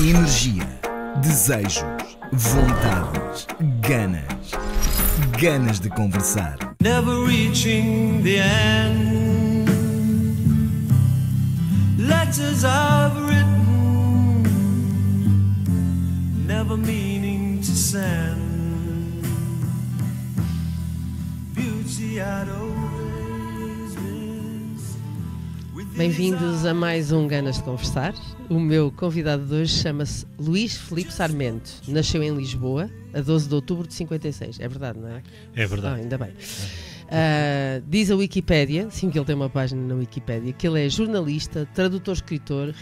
Energia, desejos, vontades, ganas, ganas de conversar. Never reaching the end. Letters I've written, never meaning to send. Beauty I'd always miss. Bem-vindos a mais um Ganas de Conversar. O meu convidado de hoje chama-se Luís Felipe Sarmento. Nasceu em Lisboa a 12 de outubro de 56. É verdade, não é? É verdade. Ah, ainda bem. Uh, diz a Wikipédia, sim que ele tem uma página na Wikipédia, que ele é jornalista, tradutor, escritor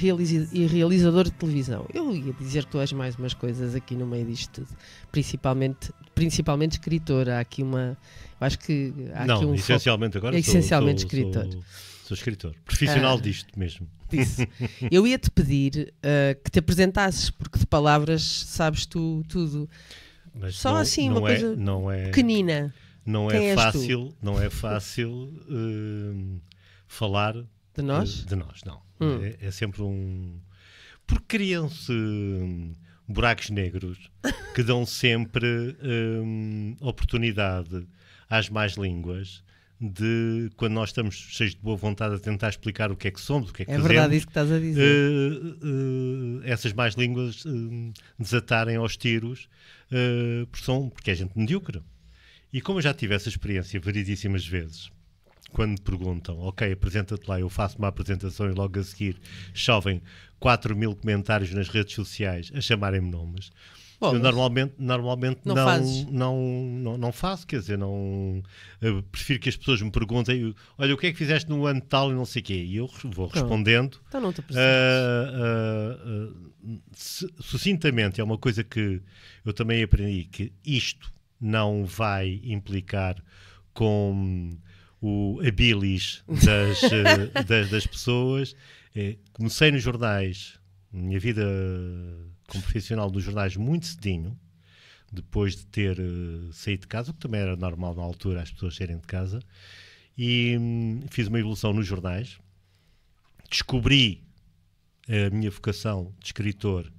e realizador de televisão. Eu ia dizer que tu és mais umas coisas aqui no meio disto tudo. Principalmente, principalmente escritor. Há aqui uma. acho que. Há Não, aqui um essencialmente foco, agora. É essencialmente sou, sou, escritor. Sou, sou escritor. Profissional ah, disto mesmo disso. Eu ia-te pedir uh, que te apresentasses, porque de palavras sabes tu tudo. Mas Só não, assim, não uma é, coisa não é, pequenina. Não é, fácil, não é fácil uh, falar de nós? De, ah, de nós, não. Hum. É, é, sempre um. Porque criam-se buracos negros que dão sempre um, oportunidade às más línguas de quando nós estamos cheios de boa vontade a tentar explicar o que é que somos, o que é que é fazemos. É verdade isso que estás a dizer. Uh, uh, essas mais línguas uh, desatarem aos tiros, porque, são, porque é gente medíocre. E como eu já tive essa experiência variedíssimas vezes, quando perguntam, ok, apresenta-te lá, eu faço uma apresentação e logo a seguir chovem 4 mil comentários nas redes sociais a chamarem-me nomes eu normalmente, normalmente não, não, não, não, não faço, quer dizer, não prefiro que as pessoas me perguntem, olha, o que é que fizeste no ano tal e não sei o quê, e eu vou respondendo. Então não te uh, uh, uh, sucintamente, é uma coisa que eu também aprendi, que isto não vai implicar com o habilis das, das, das pessoas. É, comecei nos jornais, minha vida como profissional dos jornais muito cedinho, depois de ter uh, saído de casa, o que também era normal na altura as pessoas saírem de casa, e hum, fiz uma evolução nos jornais. Descobri a minha vocação de escritor,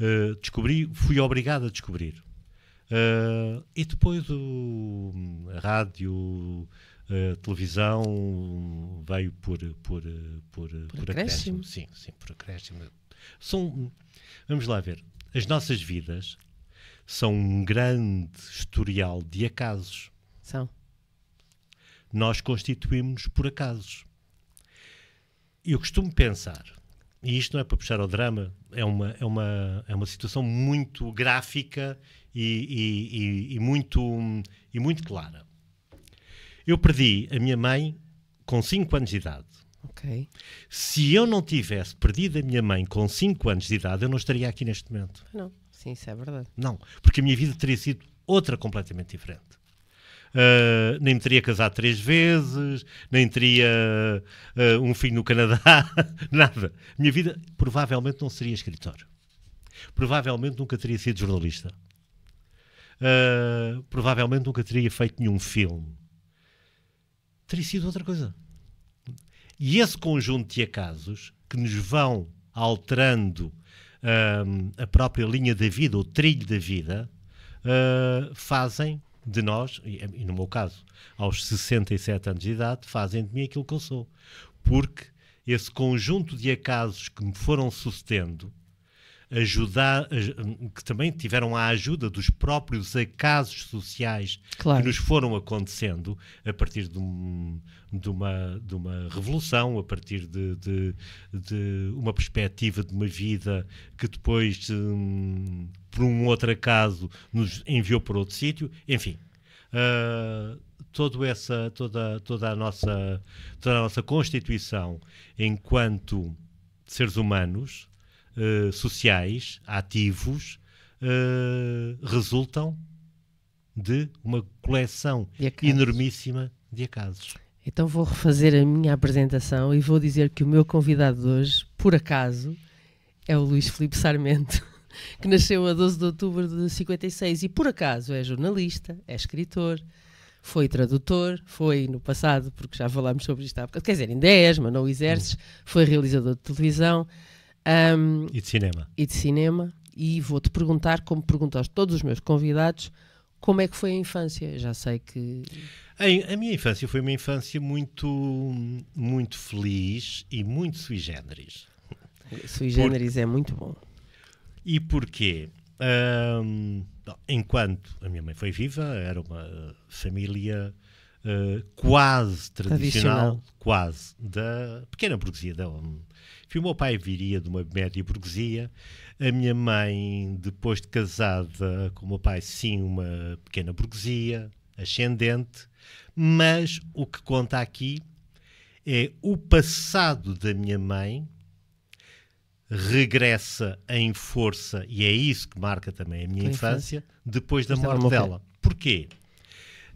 uh, descobri, fui obrigado a descobrir. Uh, e depois o, a rádio, a televisão veio por, por, por, por, por acréscimo. acréscimo. Sim, sim, por acréscimo. São Vamos lá ver. As nossas vidas são um grande historial de acasos. São. Nós constituímos por acasos. Eu costumo pensar, e isto não é para puxar ao drama, é uma, é uma, é uma situação muito gráfica e, e, e, e muito, e muito clara. Eu perdi a minha mãe com 5 anos de idade. Okay. Se eu não tivesse perdido a minha mãe com 5 anos de idade, eu não estaria aqui neste momento. Não, sim, isso é verdade. Não, porque a minha vida teria sido outra completamente diferente. Uh, nem me teria casado três vezes, nem teria uh, um filho no Canadá, nada. Minha vida provavelmente não seria escritor. Provavelmente nunca teria sido jornalista. Uh, provavelmente nunca teria feito nenhum filme. Teria sido outra coisa. E esse conjunto de acasos que nos vão alterando um, a própria linha da vida, o trilho da vida, uh, fazem de nós, e no meu caso, aos 67 anos de idade, fazem de mim aquilo que eu sou. Porque esse conjunto de acasos que me foram sucedendo ajudar, hum, que também tiveram a ajuda dos próprios acasos sociais claro. que nos foram acontecendo a partir de, um, de, uma, de uma revolução, a partir de, de, de, uma perspectiva de uma vida que depois, hum, por um outro acaso, nos enviou para outro sítio, enfim. Uh, ah, toda essa toda toda a nossa toda a nossa constituição enquanto seres humanos eh, sociais ativos uh, resultam de uma coleção de enormíssima de acasos. Então vou refazer a minha apresentação e vou dizer que o meu convidado de hoje, por acaso, é o Luís Filipe Sarmento, que nasceu a 12 de outubro de 56 e por acaso é jornalista, é escritor, foi tradutor, foi no passado, porque já falámos sobre isto há bocado, quer dizer, em 10, mas não exerces, hum. foi realizador de televisão, um, e de cinema. E de cinema. E vou-te perguntar, como pergunto aos todos os meus convidados, como é que foi a infância? Já sei que. A, a, minha infância foi uma infância muito, muito feliz e muito sui generis. Sui generis Por... é muito bom. E porquê? Um, enquanto a minha mãe foi viva, era uma família uh, quase tradicional, tradicional, quase, da pequena burguesia, da, enfim, o meu pai viria de uma média burguesia, a minha mãe, depois de casada com o meu pai, sim, uma pequena burguesia, ascendente, mas o que conta aqui é o passado da minha mãe regressa em força, e é isso que marca também a minha infância, infância, depois da é morte dela. Porquê?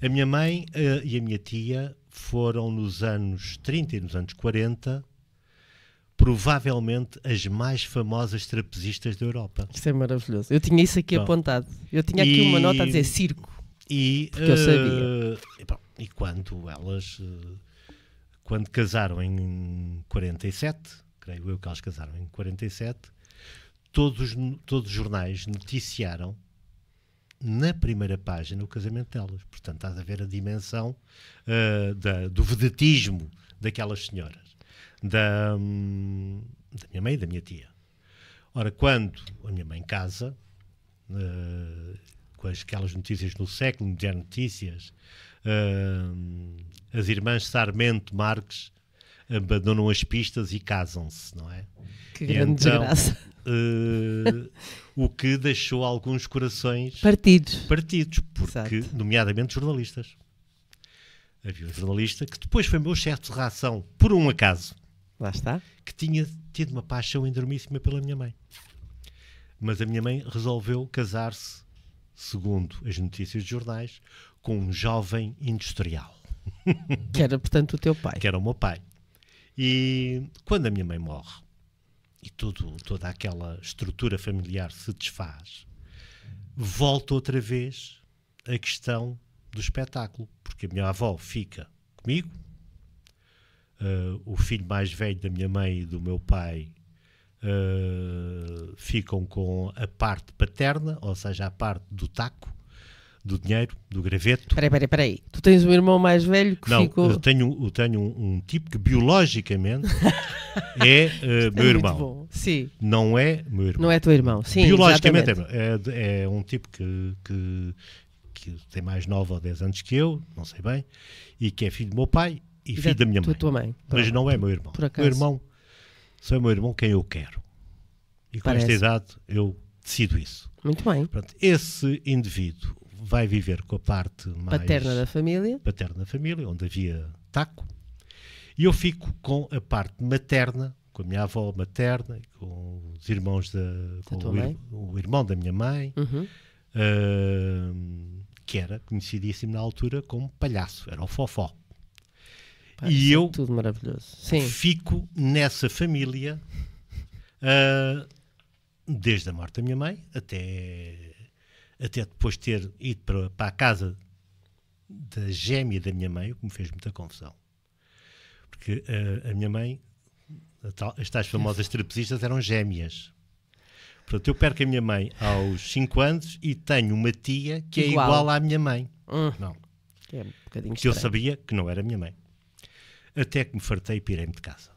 A minha mãe uh, e a minha tia foram nos anos 30 e nos anos 40 provavelmente as mais famosas trapezistas da Europa. Isso é maravilhoso. Eu tinha isso aqui Bom, apontado. Eu tinha aqui e, uma nota a dizer circo. E, porque uh, eu sabia. E, eh, bom, e quando elas. Eh, quando casaram em 47, creio eu que elas casaram em 47, todos, todos os jornais noticiaram na primeira página o casamento delas. Portanto, estás a ver a dimensão uh, da, do vedetismo daquelas senhoras da, hum, da minha mãe e da minha tia. Ora, quando a minha mãe casa, uh, com aquelas notícias no século, de notícias, uh, as irmãs Sarmento Marques abandonam as pistas e casam-se, não é? Que grande então, desgraça. Uh, o que deixou alguns corações partidos, partidos porque, Exato. nomeadamente jornalistas. Havia um jornalista que depois foi meu chefe de reação, por um acaso Lá está. Que tinha tido uma paixão enormíssima pela minha mãe. Mas a minha mãe resolveu casar-se, segundo as notícias de jornais, com um jovem industrial. Que era, portanto, o teu pai. Que era o meu pai. E quando a minha mãe morre e tudo, toda aquela estrutura familiar se desfaz, volta outra vez a questão do espetáculo, porque a minha avó fica comigo, uh, o filho mais velho da minha mãe e do meu pai uh, ficam com a parte paterna, ou seja, a parte do taco, do dinheiro, do graveto. aí, peraí, peraí. Tu tens um irmão mais velho que Não, ficou... eu tenho, eu tenho um, um tipo que biologicamente é uh, meu é irmão. Sim. Não é meu irmão. Não é teu irmão, sim. Biologicamente é é, é, é, um tipo que, que, que tem mais 9 ou 10 anos que eu, não sei bem, e que é filho do meu pai e filho da minha mãe. Tua mãe. Mas não é meu irmão. Por acaso. Meu irmão, só é meu irmão quem eu quero. E com Parece. esta idade eu decido isso. Muito bem. Pronto, esse indivíduo vai viver com a parte mais. Paterna da família. Paterna da família, onde havia taco. E eu fico com a parte materna, com a minha avó materna, com os irmãos da. com o, ir, o, irmão da minha mãe. Uhum. Uh, que era conhecidíssimo na altura como palhaço, era o fofó. Pá, e é eu tudo maravilhoso. Sim. fico nessa família uh, desde a morte da minha mãe até, até depois ter ido para, para a casa da gêmea da minha mãe, o que me fez muita confusão. Porque uh, a minha mãe, a tal, as tais famosas trapezistas eram gêmeas. Portanto, eu perco a minha mãe aos 5 anos e tenho uma tia que é igual. é igual à minha mãe. Hum. Não. É um eu sabia que não era minha mãe até que me fartei e pirei-me de casa.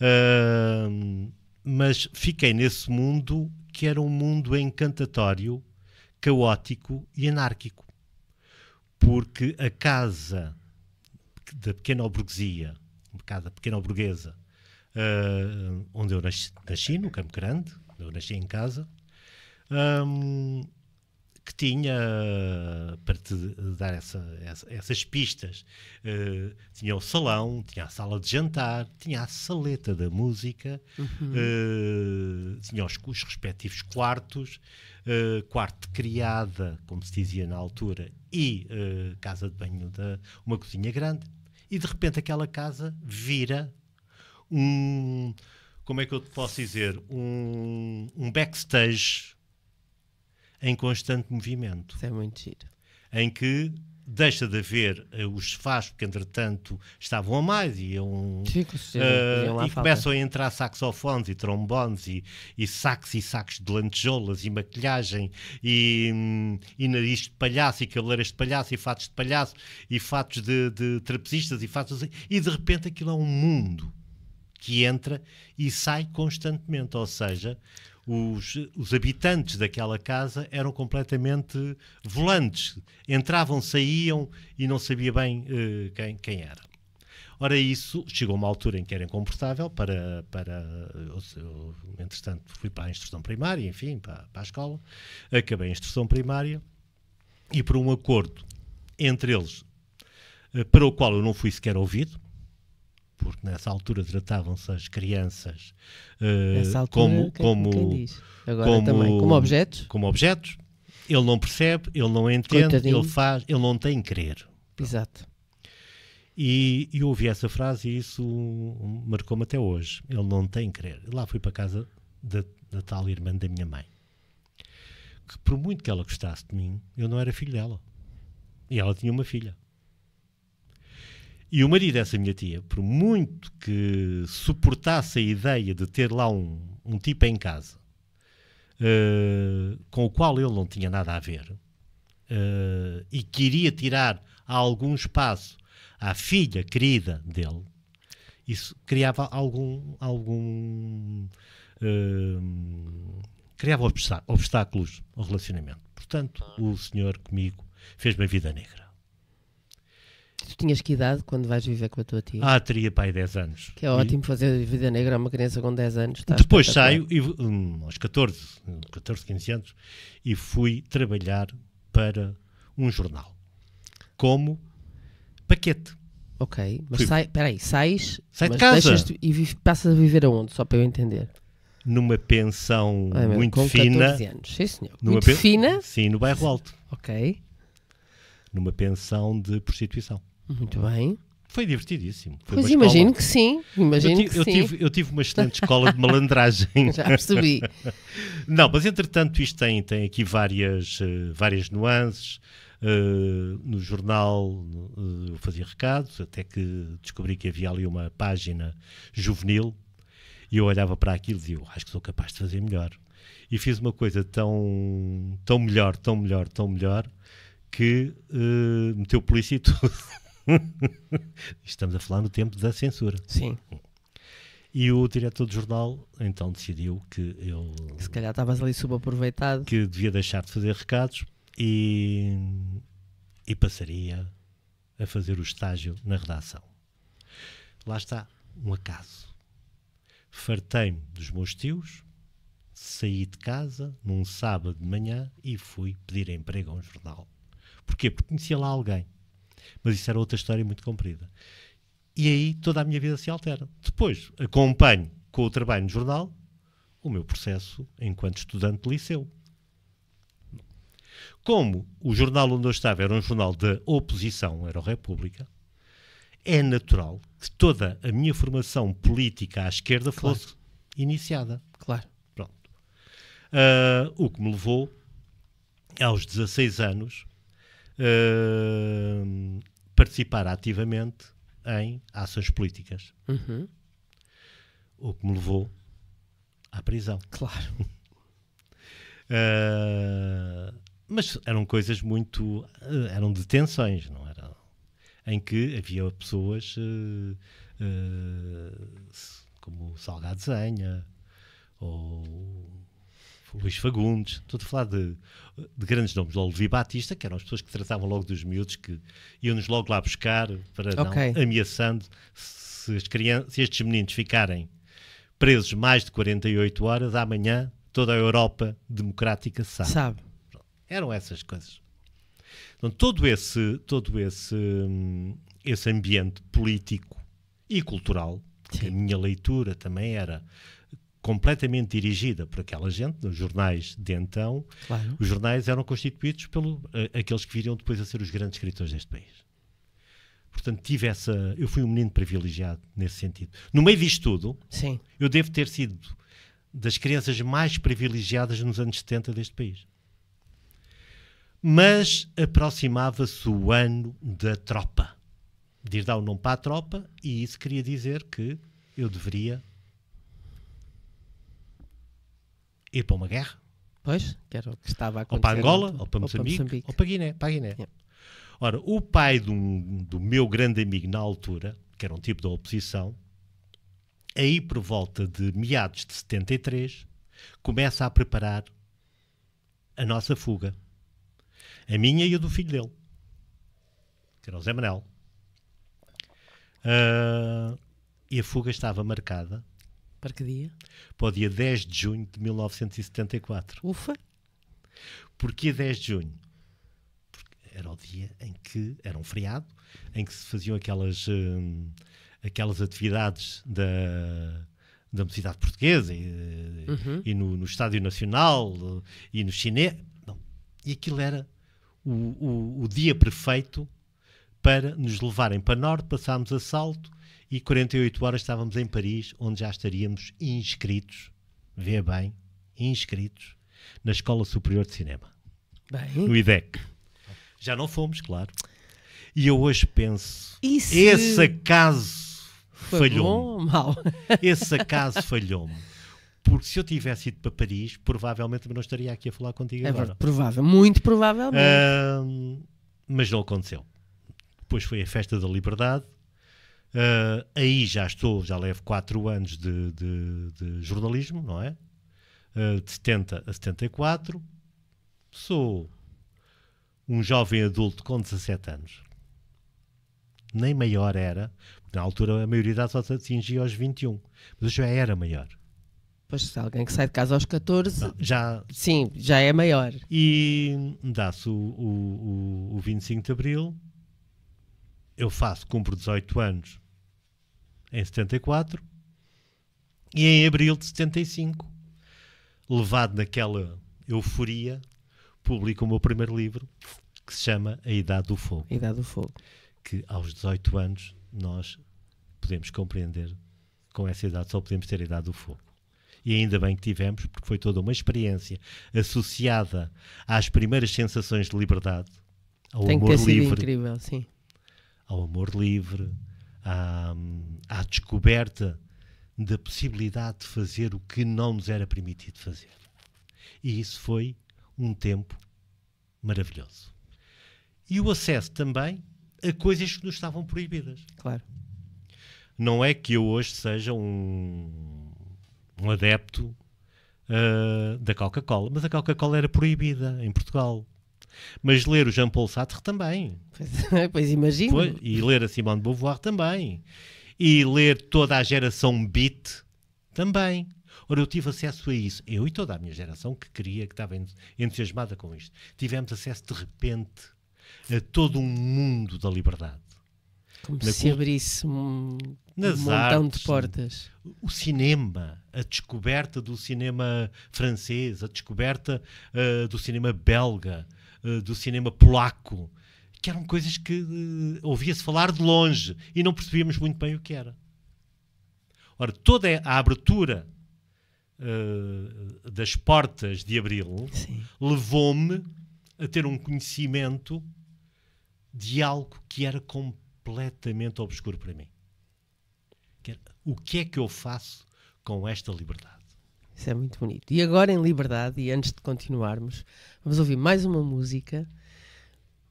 Uh, mas fiquei nesse mundo que era um mundo encantatório, caótico e anárquico. Porque a casa da pequena burguesia, uma casa pequena burguesa, uh, onde eu nasci, nasci, no Campo Grande, onde eu nasci em casa, um, que tinha, eh, para te dar essa, essa, essas pistas, uh, tinha o salão, tinha a sala de jantar, tinha a saleta da música, uhum. uh, tinha os, os, respectivos quartos, uh, quarto de criada, como se dizia na altura, e casa de banho, da, uma cozinha grande, e de repente aquela casa vira um. Como é que eu te posso dizer? Um, um backstage em constante movimento. Isso é muito giro. Em que deixa de haver uh, os faz porque entretanto estavam a mais eh, e, Chico, e começam a entrar saxofones e trombones e, e e sacos de lantejoulas e maquilhagem e, hum, e nariz de palhaço e cabeleiras de palhaço e fatos de palhaço e fatos de, de trapezistas e fatos assim, e de repente aquilo é um mundo que entra e sai constantemente, ou seja, os, os habitantes daquela casa eram completamente volantes. Entravam, saíam e não sabia bem uh, quem, quem era. Ora, isso chegou a uma altura em que era incomportável para, para eu, eu, entretanto, fui para a instrução primária, enfim, para, para a escola, acabei a instrução primária e por um acordo entre eles, eh, para o qual eu não fui sequer ouvido, porque nessa altura tratavam-se as crianças uh, altura, como, quem, como, quem como, como, objetos. Como objetos. Ele não percebe, ele não entende, Coitadinho. ele faz, ele não tem querer. Exato. E, e ouvi essa frase e isso marcou-me até hoje. Ele não tem querer. Lá fui para casa da, da tal irmã da minha mãe. Que por muito que ela gostasse de mim, eu não era filho dela. E ela tinha uma filha. E o marido dessa minha tia, por muito que suportasse a ideia de ter lá um, um tipo em casa uh, com o qual ele não tinha nada a ver uh, e queria tirar algum espaço à filha querida dele, isso criava algum. algum uh, criava obstáculos ao relacionamento. Portanto, o senhor comigo fez-me a vida negra. Tu tinhas que idade quando vais viver com a tua tia? Ah, teria pai 10 anos. Que é ótimo e... fazer vida negra a uma criança com 10 anos. Tá Depois saio e, hum, aos 14, 14, 15 anos e fui trabalhar para um jornal como paquete. Ok, mas sai, peraí, sais, sai de casa e vive, passas a viver aonde? Só para eu entender numa pensão Ai, meu, muito com fina. anos, sim senhor. Numa muito pen... fina? Sim, no bairro alto. Ok numa pensão de prostituição. Muito bem. Foi divertidíssimo. Foi pois imagino que sim. Imagino eu, tive, eu sim. Tive, eu tive uma excelente escola de malandragem. Já percebi. Não, mas entretanto isto tem, tem aqui várias, eh, várias nuances. Uh, no jornal uh, eu fazia recados, até que descobri que havia ali uma página juvenil e eu olhava para aquilo e dizia, oh, acho que sou capaz de fazer melhor. E fiz uma coisa tão, tão melhor, tão melhor, tão melhor, que uh, meteu polícia e tudo. Estamos a falar no tempo da censura. Sim. E o diretor do jornal então decidiu que eu. Se calhar estavas ali subaproveitado. Que devia deixar de fazer recados e, e passaria a fazer o estágio na redação. Lá está, um acaso. Fartei-me dos meus tios, saí de casa num sábado de manhã e fui pedir emprego a um jornal. Porquê? Porque conhecia lá alguém. Mas isso era outra história muito comprida. E aí toda a minha vida se altera. Depois acompanho com o trabalho no jornal o meu processo enquanto estudante de liceu. Como o jornal onde eu estava era um jornal da oposição, era o República, é natural que toda a minha formação política à esquerda claro. fosse iniciada. Claro. Pronto. Uh, o que me levou aos 16 anos Ehm, participar ativamente em ações políticas. Uhum. O que me levou à prisão. Claro. uh, mas eram coisas muito. Eh, eram detenções, não era? Em que havia pessoas eh, como Salgado Zenha ou Luís Fagundes, estou a falar de, de grandes nomes, o Levi Batista, que eram as pessoas que tratavam logo dos miúdos, que iam-nos logo lá buscar, para okay. não, ameaçando se, as crianças, se estes meninos ficarem presos mais de 48 horas, amanhã toda a Europa democrática sabe. sabe. Eram essas coisas. Então, todo esse, todo esse, hum, esse ambiente político e cultural, que a minha leitura também era completamente dirigida por aquela gente, nos jornais de então, claro. os jornais eram constituídos pelo eh, aqueles que viriam depois a ser os grandes escritores deste país. Portanto, tive essa. Eu fui um menino privilegiado nesse sentido. No meio disto tudo, Sim. eu devo ter sido das crianças mais privilegiadas nos anos 70 deste país. Mas aproximava-se o ano da tropa. De ir dar o nome para a tropa, e isso queria dizer que eu deveria ir para uma guerra. Pois, que era o que estava a acontecer. Ou para Angola, ou para Moçambique, ou para, Moçambique. Ou para Guiné. Para Guiné. Yeah. Ora, o pai um, do meu grande amigo na altura, que era um tipo da oposição, aí por volta de meados de 73, começa a preparar a nossa fuga. A minha e a do filho dele, que era o Zé Manel. Uh, e a fuga estava marcada para que dia? Para o dia 10 de junho de 1974. Ufa! Porquê 10 de junho? Porque era o dia em que, era um feriado, em que se faziam aquelas, hum, aquelas atividades da da mocidade portuguesa e, uhum. e no, no, Estádio Nacional e no Chiné. E aquilo era o, o, o, dia perfeito para nos levarem para Norte, passámos salto e 48 horas estávamos em Paris, onde já estaríamos inscritos, vê bem, inscritos, na Escola Superior de Cinema. Bem. No IDEC. Já não fomos, claro. E eu hoje penso, esse acaso falhou-me. Esse acaso falhou-me. Porque se eu tivesse ido para Paris, provavelmente não estaria aqui a falar contigo é agora. Provável, muito provavelmente. Uh, mas não aconteceu. Depois foi a Festa da Liberdade, Uh, aí já estou, já levo 4 anos de, de, de, jornalismo, não é? Uh, de 70 a 74. Sou um jovem adulto com 17 anos. Nem maior era. Na altura a maioridade só se atingia aos 21. Mas eu já era maior. Pois se alguém que sai de casa aos 14, não, ah, já, sim, já é maior. E dá-se o, o, o, o 25 de Abril, eu faço, cumpro 18 anos em 74 e em abril de 75, levado naquela euforia, publico o meu primeiro livro que se chama A Idade do Fogo. A Idade do Fogo. Que aos 18 anos nós podemos compreender com essa idade só podemos ter a idade do fogo. E ainda bem que tivemos, porque foi toda uma experiência associada às primeiras sensações de liberdade, ao Tem amor livre. Incrível, ao amor livre, à, à descoberta da possibilidade de fazer o que não nos era permitido fazer. E isso foi um tempo maravilhoso. E o acesso também a coisas que nos estavam proibidas. Claro. Não é que eu hoje seja um, um adepto uh, da Coca-Cola, mas a Coca-Cola era proibida em Portugal. Mas ler o Jean-Paul Sartre também. Pois, pois imagino. Pois, e ler a Simone de Beauvoir também. E ler toda a geração beat também. Ora, eu tive acesso a isso. Eu e toda a minha geração que queria, que estava entusiasmada com isto. Tivemos acesso, de repente, a todo um mundo da liberdade. Como Na se abrisse um, Nas um montão de portas. O cinema, a descoberta do cinema francês, a descoberta uh, do cinema belga, eh, do cinema polaco, que eram coisas que uh, ouvia-se falar de longe e não percebíamos muito bem o que era. Ora, toda a abertura uh, das portas de abril levou-me a ter um conhecimento de algo que era completamente obscuro para mim. O que é que eu faço com esta liberdade? Isso é muito bonito. E agora, em liberdade, e antes de continuarmos, vamos ouvir mais uma música,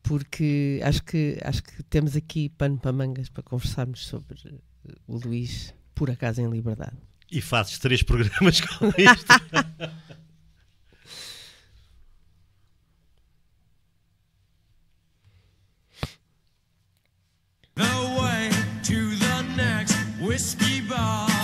porque acho que, acho que temos aqui pano para mangas para conversarmos sobre o Luís, por acaso, em liberdade. E fazes três programas com isto. whiskey bar.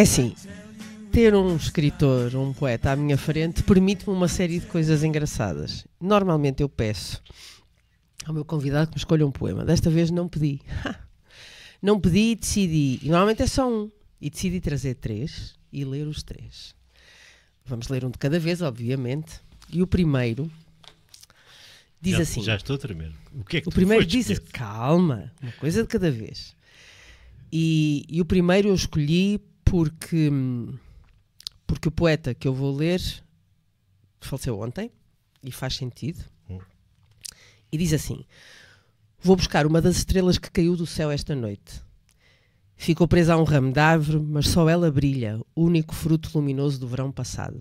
É assim, ter um escritor, um poeta à minha frente permite-me uma série de coisas engraçadas. Normalmente eu peço ao meu convidado que me escolha um poema. Desta vez não pedi. não pedi e decidi. E normalmente é só um. E decidi trazer três e ler os três. Vamos ler um de cada vez, obviamente. E o primeiro diz já, assim. Já estou a tremer. O que é que O primeiro diz assim, calma, uma coisa de cada vez. E, e o primeiro eu escolhi porque, porque o poeta que eu vou ler faleceu ontem e faz sentido. Hum. E diz assim: Vou buscar uma das estrelas que caiu do céu esta noite. Ficou presa a um ramo de árvore, mas só ela brilha, o único fruto luminoso do verão passado.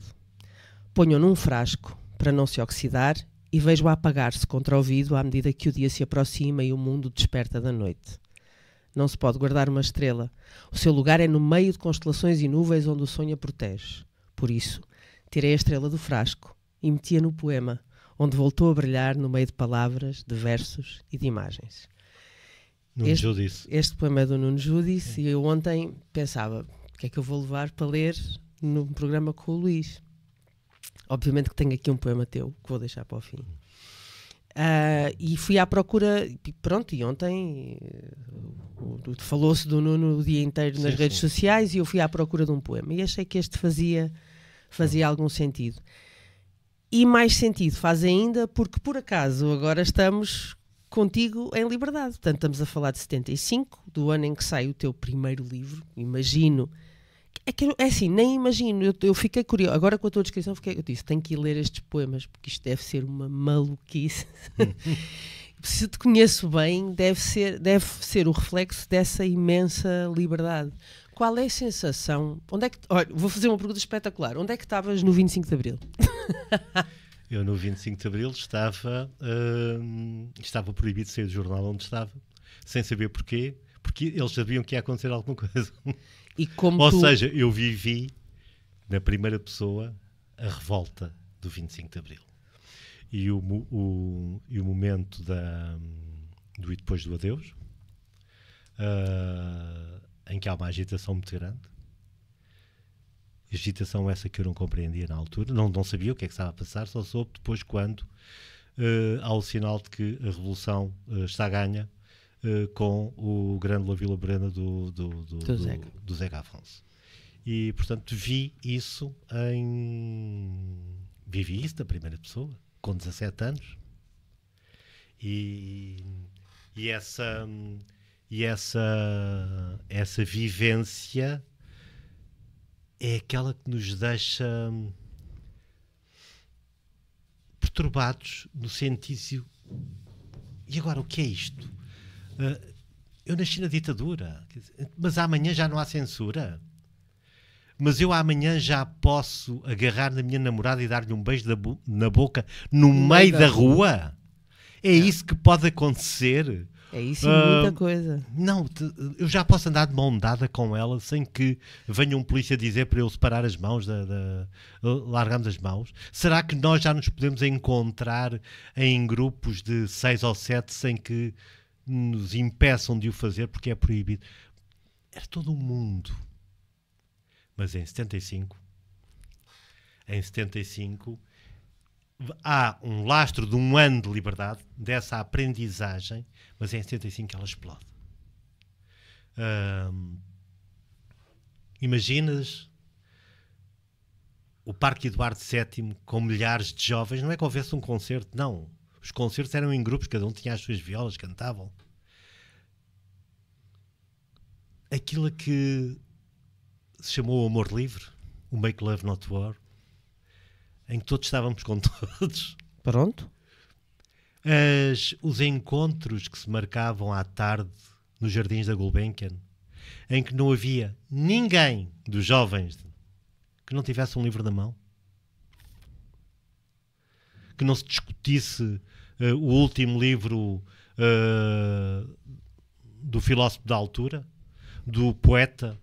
Ponho-a num frasco, para não se oxidar, e vejo-a apagar-se contra o vidro à medida que o dia se aproxima e o mundo desperta da noite. Não se pode guardar uma estrela. O seu lugar é no meio de constelações e nuvens onde o sonho a protege. Por isso, tirei a estrela do frasco e metia no poema, onde voltou a brilhar no meio de palavras, de versos e de imagens. Nuno este, Judice. Este poema é do Nuno Judice é. e eu ontem pensava, o que é que eu vou levar para ler num programa com o Luís? Obviamente que tenho aqui um poema teu que vou deixar para o fim. Uh, e fui à procura, pronto, e ontem eh, falou-se do Nuno o dia inteiro sim, nas redes sim. sociais e eu fui à procura de um poema e achei que este fazia, fazia uhum. algum sentido. E mais sentido faz ainda porque, por acaso, agora estamos contigo em liberdade. Portanto, estamos a falar de 75, do ano em que sai o teu primeiro livro, imagino é, que, é assim, nem imagino, eu, eu fiquei curioso agora com a tua descrição, fiquei, eu disse, tenho que ir ler estes poemas, porque isto deve ser uma maluquice. Se te conheço bem, deve ser, deve ser o reflexo dessa imensa liberdade. Qual é a sensação? Onde é que, olha, vou fazer uma pergunta espetacular. Onde é que estavas no 25 de Abril? eu no 25 de Abril estava, uh, estava proibido de sair do jornal onde estava, sem saber porquê, porque eles sabiam que ia acontecer alguma coisa. E como Ou tu... seja, eu vivi na primeira pessoa a revolta do 25 de Abril. E o, o, e o momento da, do E Depois do Adeus, uh, em que há uma agitação muito grande. Agitação essa que eu não compreendia na altura, não, não sabia o que é que estava a passar, só soube depois quando uh, há o sinal de que a revolução uh, está ganha uh, com o grande La Vila Brena do, do, do, do, Zeca. do Zeca Afonso. E, portanto, vi isso em. Vivi isso da primeira pessoa, com 17 anos. E, e essa. E essa, essa vivência é aquela que nos deixa perturbados no sentido e agora o que é isto? Ah, eu nasci na ditadura, mas amanhã já não há censura. Mas eu amanhã já posso agarrar na minha namorada e dar-lhe um beijo na boca no, no meio da, da rua. rua. É, é, isso que pode acontecer. É isso e uh, muita ah, coisa. Não, eu já posso andar de mão dada com ela sem que venha um polícia dizer para eu separar as mãos, da, da, ah, largamos as mãos. Será que nós já nos podemos encontrar em grupos de seis ou sete sem que nos impeçam de o fazer porque é proibido. Era todo o mundo. Mas em 75, em 75, há um lastro de um ano de liberdade, dessa aprendizagem, mas em 75 ela explode. Hum, imaginas o Parque Eduardo VII com milhares de jovens, não é que houvesse um concerto, não. Os concertos eram em grupos, cada um tinha as suas violas, cantavam. aquilo que se chamou o amor livre, o Make Love Not War, em que todos estávamos com todos. Pronto. As, os encontros que se marcavam à tarde nos jardins da Gulbenkian, em que não havia ninguém dos jovens que não tivesse um livro na mão, que não se discutisse uh, o último livro uh, do filósofo da altura do poeta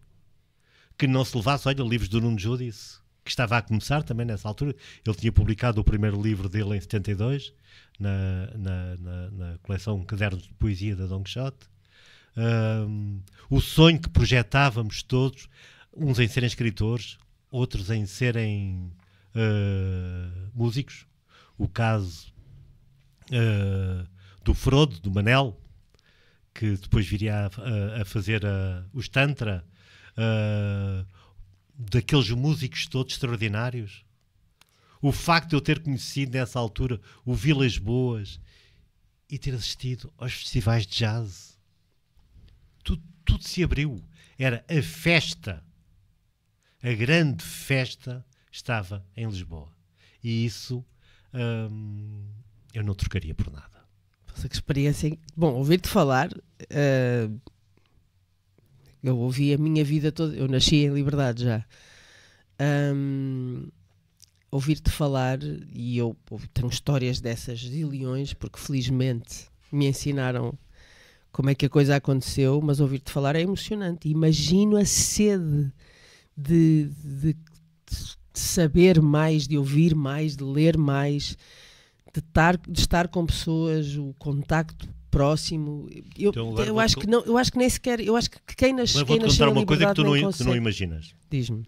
que não se levasse, olha, livros do Nuno Judice, que estava a começar também nessa altura. Ele tinha publicado o primeiro livro dele em 72, na, na, na, na coleção Cadernos de Poesia da Don Quixote. Um, o sonho que projetávamos todos, uns em serem escritores, outros em serem uh, músicos. O caso uh, do Frodo, do Manel, que depois viria a, a, fazer a, os Tantra, ah, daqueles músicos todos extraordinários. O facto de eu ter conhecido nessa altura o Vilas Boas e ter assistido aos festivais de jazz. Tudo, tudo se abriu. Era a festa. A grande festa estava em Lisboa. E isso hum, eu não trocaria por nada. Essa experiência. Bom, ouvir-te falar. Uh, eu ouvi a minha vida toda. Eu nasci em liberdade já. Um, ouvir-te falar, e eu tenho histórias dessas zilhões, porque felizmente me ensinaram como é que a coisa aconteceu, mas ouvir-te falar é emocionante. Imagino a sede de, de, de, saber mais, de ouvir mais, de ler mais, de estar, de estar com pessoas, o contacto próximo. Eu, então, eu acho que não, eu acho que nem sequer, eu acho que quem nasceu Vou-te contar uma coisa que tu não, tu não imaginas. Diz-me.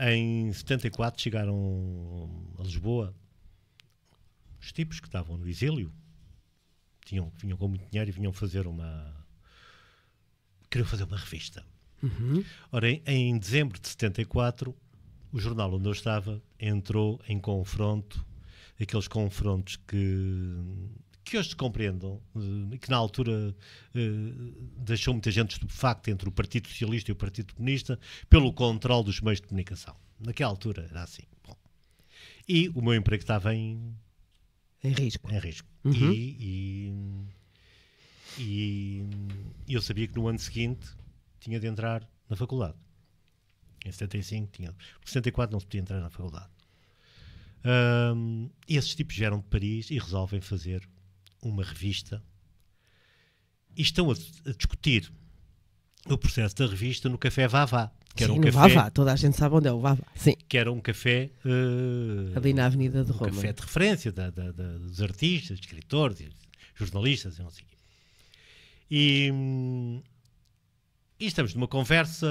Em 74 chegaram a Lisboa os tipos que estavam no exílio, tinham, vinham com muito dinheiro e vinham fazer uma. queriam fazer uma revista. Uhum. Ora, em, em dezembro de 74, o jornal onde eu estava entrou em confronto aqueles confrontos que, que hoje se compreendam, eh, que na altura eh, deixou muita gente estupefacta entre o Partido Socialista e o Partido Comunista pelo controle dos meios de comunicação. Naquela altura era assim. Bom. E o meu emprego estava em... Em risco. Em risco. Uhum. E, e, e, eu sabia que no ano seguinte tinha de entrar na faculdade. Em 75 tinha. em 74 não se podia entrar na faculdade. Um, esses tipos vieram de Paris e resolvem fazer uma revista e estão a, a discutir o processo da revista no Café Vavá. Que era Sim, um café, Vavá, toda a gente sabe onde é o Vavá. Sim. Que era um café. Uh, Ali na Avenida de um Roma. café de referência da, da, da, dos artistas, escritores, jornalistas e não sei E, hum, e estamos numa conversa,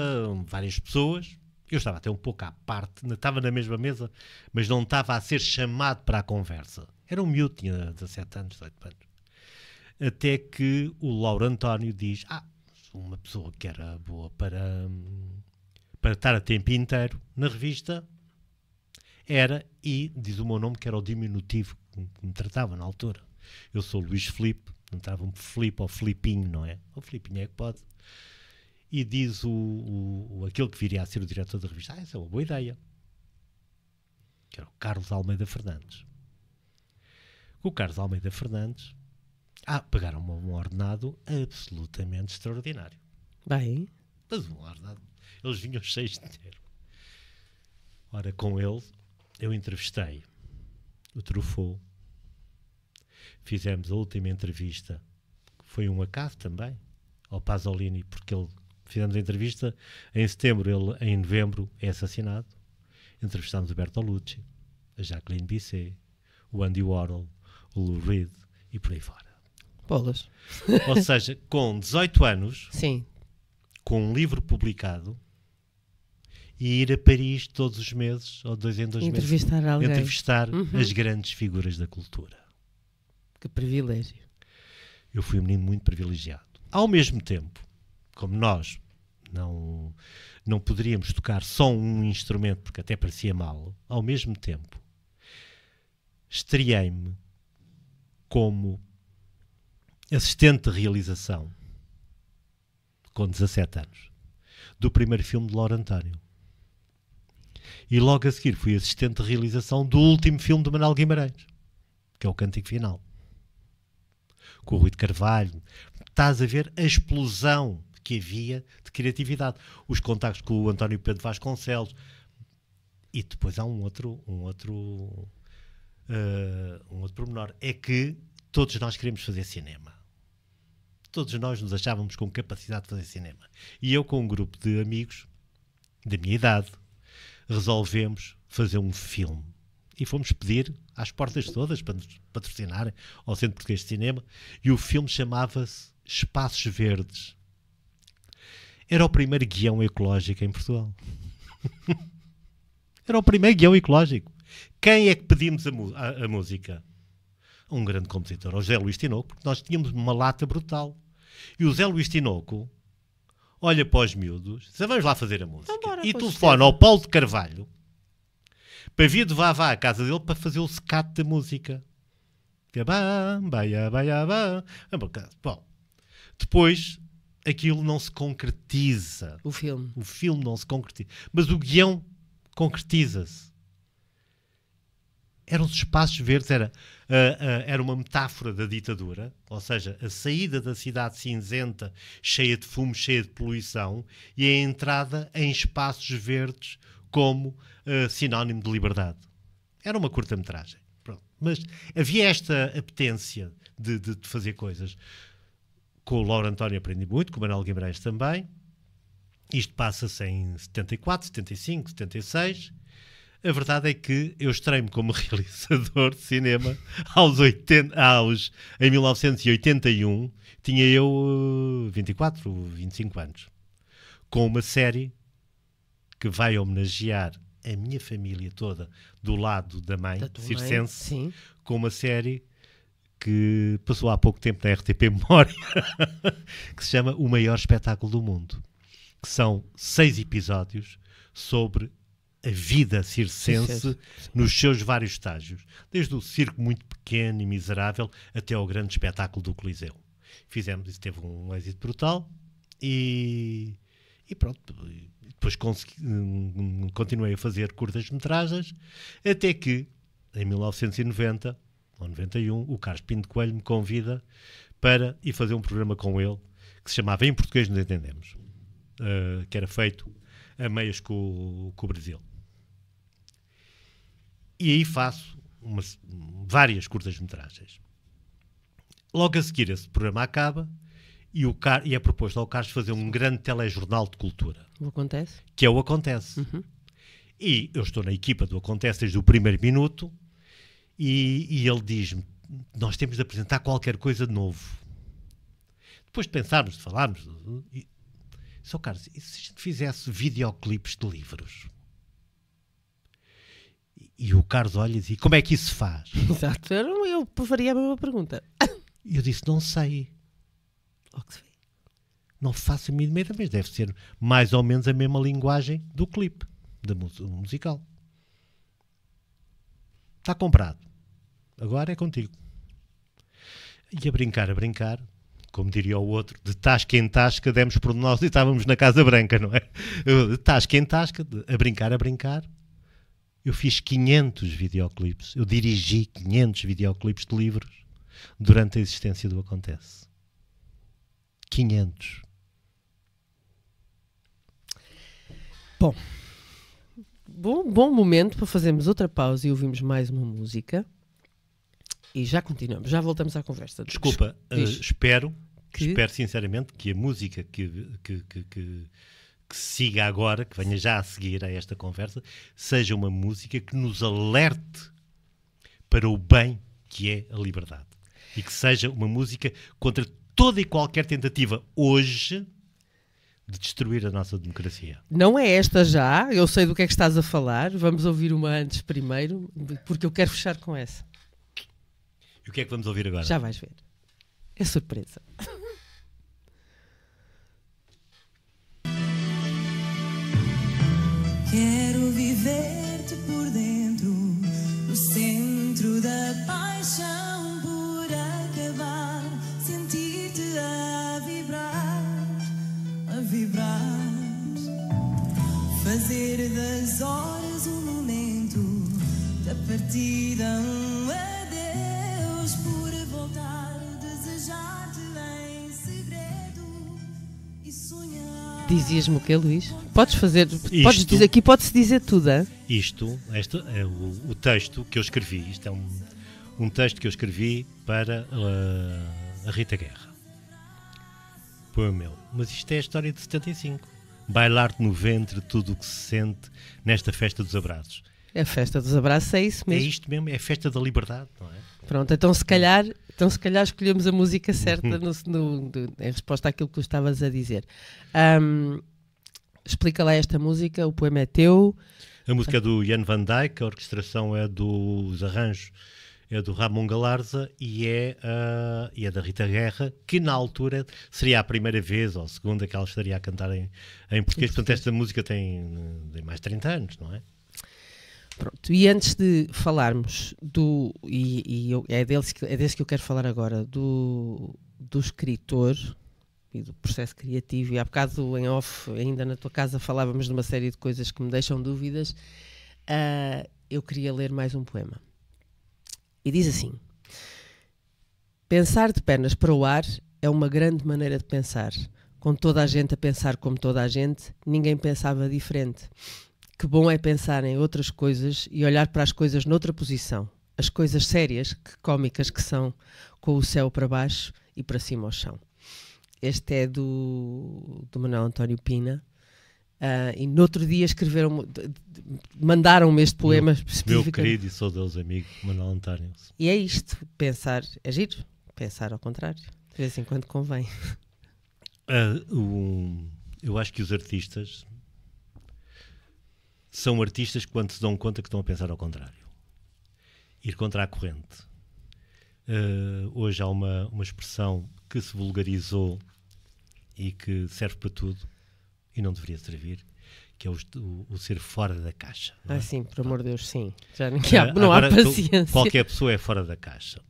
várias pessoas, eu estava até um pouco à parte, estava na mesma mesa, mas não estava a ser chamado para a conversa. Era um miúdo, tinha 17 anos, 18 anos. Até que o Lauro António diz: Ah, uma pessoa que era boa para, para estar a tempo inteiro na revista era, e diz o meu nome, que era o diminutivo que me tratava na altura. Eu sou Luís Filipe, não estava um Filipe ou Filipinho, não é? O Filipinho é que pode e diz o, o, aquele que viria a ser o diretor da revista, ah, essa é uma boa ideia. Que era o Carlos Almeida Fernandes. O Carlos Almeida Fernandes, ah, pegaram um ordenado absolutamente extraordinário. Bem. Mas um ordenado, eles vinham cheios de dinheiro. Ora, com ele, eu entrevistei o Truffaut, fizemos a última entrevista, que foi um acaso também, ao Pasolini, porque ele fizemos a entrevista. Em setembro, ele, em novembro, é assassinado. Entrevistámos o Bertolucci, a Jacqueline Bisset, o Andy Warhol, o Lou Reed e por aí fora. Bolas. Ou seja, com 18 anos, Sim. com um livro publicado e ir a Paris todos os meses, ou dois em dois entrevistar meses, alguém. entrevistar uhum. as grandes figuras da cultura. Que privilégio. Eu fui um menino muito privilegiado. Ao mesmo tempo, como nós não, não poderíamos tocar só um instrumento que até parecia mal, ao mesmo tempo estreiei-me como assistente de realização com 17 anos do primeiro filme de Laura António. E logo a seguir fui assistente de realização do último filme de Manuel Guimarães, que é o Cântico Final. Com o Rui de Carvalho. Estás a ver a explosão que havia de criatividade. Os contactos com o António Pedro Vasconcelos. E depois há um outro, um outro, uh, um outro pormenor. É que todos nós queremos fazer cinema. Todos nós nos achávamos com capacidade de fazer cinema. E eu, com um grupo de amigos da minha idade, resolvemos fazer um filme. E fomos pedir às portas todas para nos patrocinar ao Centro Português de Cinema. E o filme chamava-se Espaços Verdes. Era o primeiro guião ecológico em Portugal. Era o primeiro guião ecológico. Quem é que pedimos a, a, a música? Um grande compositor, o José Luís Tinoco, porque nós tínhamos uma lata brutal. E o José Luís Tinoco olha para os miúdos, diz, ah, vamos lá fazer a música. Então, e telefona ao Paulo de Carvalho para vir de vá, vá à casa dele para fazer o secato da música. Bom, depois aquilo não se concretiza. O filme. O filme não se concretiza. Mas o guião concretiza-se. Eram os espaços verdes, era, uh, uh, era uma metáfora da ditadura, ou seja, a saída da cidade cinzenta, cheia de fumo, cheia de poluição, e a entrada em espaços verdes como uh, sinónimo de liberdade. Era uma curta-metragem. Mas havia esta apetência de, de, de fazer coisas. Com o Lauro António aprendi muito, com o Manuel Guimarães também. Isto passa-se em 74, 75, 76. A verdade é que eu estrei-me como realizador de cinema aos 80, aos, em 1981. Tinha eu 24, eh, 25 anos. Com uma série que vai homenagear a minha família toda do lado da mãe, da circense, mãe? com uma série que passou há pouco tempo na RTP Memória, que se chama O Maior Espetáculo do Mundo, que são seis episódios sobre a vida circense nos seus vários estágios, desde o circo muito pequeno e miserável até ao grande espetáculo do Coliseu. Fizemos isso, teve um êxito brutal e, e pronto. Depois hum, continuei a fazer curtas metragens, até que, em 1990, ou 91, o Carlos Pinto Coelho me convida para ir fazer um programa com ele que se chamava Em Português Nos Entendemos, uh, que era feito a meias com, com o Brasil. E aí faço umas, várias curtas-metragens. Logo a seguir, esse programa acaba e, o Car e é proposto ao Carlos fazer um grande telejornal de cultura. O Acontece? Que é o Acontece. Uhum. E eu estou na equipa do Acontece desde o primeiro minuto e, e ele diz-me: Nós temos de apresentar qualquer coisa de novo. Depois de pensarmos, de falarmos, só Carlos, e se a gente fizesse videoclipes de livros? E o Carlos olha e diz: Como é que isso se faz? Exato, eu, faria a mesma pergunta. E eu disse: Não sei. Não faço a mínima ideia, mas deve ser mais ou menos a mesma linguagem do clipe, do musical. Está comprado agora é contigo. E a brincar, a brincar, como diria o outro, de tasca em tasca demos por nós e estávamos na Casa Branca, não é? De tasca em tasca, de, a brincar, a brincar. Eu fiz 500 videoclipes, eu dirigi 500 videoclipes de livros durante a existência do Acontece. 500. Bom, bom, bom momento para fazermos outra pausa e ouvirmos mais uma música e já continuamos, já voltamos à conversa. Desculpa, uh, espero, que... espero sinceramente que a música que, que, que, que que siga agora, que venha já a seguir a esta conversa, seja uma música que nos alerte para o bem que é a liberdade. E que seja uma música contra toda e qualquer tentativa hoje de destruir a nossa democracia. Não é esta já, eu sei do que é que estás a falar, vamos ouvir uma antes primeiro, porque eu quero fechar com essa. E o que é que vamos ouvir agora? Já vais ver. É surpresa. Quero viver-te por dentro, no centro da paixão por acabar, sentir-te a vibrar, a vibrar, fazer das horas um momento da partida um Dizias-me o quê, Luís? Podes fazer, isto, podes dizer, aqui pode-se dizer tudo, é? Isto, este é o, o, texto que eu escrevi, isto é um, um texto que eu escrevi para uh, a Rita Guerra. Poema meu. Mas isto é a história de 75. bailar no ventre tudo o que se sente nesta festa dos abraços. É a festa dos abraços é isso é mesmo. É isto mesmo, é a festa da liberdade, não é? Pronto, então se calhar então, se calhar, escolhemos a música certa uhum. no, no, no, em resposta àquilo que tu estavas a dizer. Um, explica lá esta música, o poema é teu. A música é do Jan van Dyck, a orquestração é dos arranjos é do Ramon Galarza e é, uh, e é da Rita Guerra, que na altura seria a primeira vez ou a segunda que ela estaria a cantar em, em português. Portanto, esta música tem, tem mais de 30 anos, não é? Pronto, e antes de falarmos do. E, e eu, é, deles que, é desse que eu quero falar agora, do, do escritor e do processo criativo. E há bocado em off, ainda na tua casa, falávamos de uma série de coisas que me deixam dúvidas. Uh, eu queria ler mais um poema. E diz assim: Pensar de pernas para o ar é uma grande maneira de pensar. Com toda a gente a pensar como toda a gente, ninguém pensava diferente que bom é pensar em outras coisas e olhar para as coisas noutra posição. As coisas sérias, que cómicas que são, com o céu para baixo e para cima ao chão. Este é do, do Manuel António Pina. Uh, e no outro dia escreveram mandaram-me este poema meu, específico. Meu querido e Deus amigo Manuel António. E é isto, pensar, é giro, pensar ao contrário. De vez em quando convém. Uh, eu acho que os artistas são artistas que quando se dão conta que estão a pensar ao contrário. Ir contra a corrente. Uh, hoje há uma, uma expressão que se vulgarizou e que serve para tudo e não deveria servir, que é o, o, o ser fora da caixa. Ah, é? Ah, sim, por amor de Deus, sim. Já ah, não, há, não Agora, há então, paciência. Tu, qualquer pessoa é fora da caixa.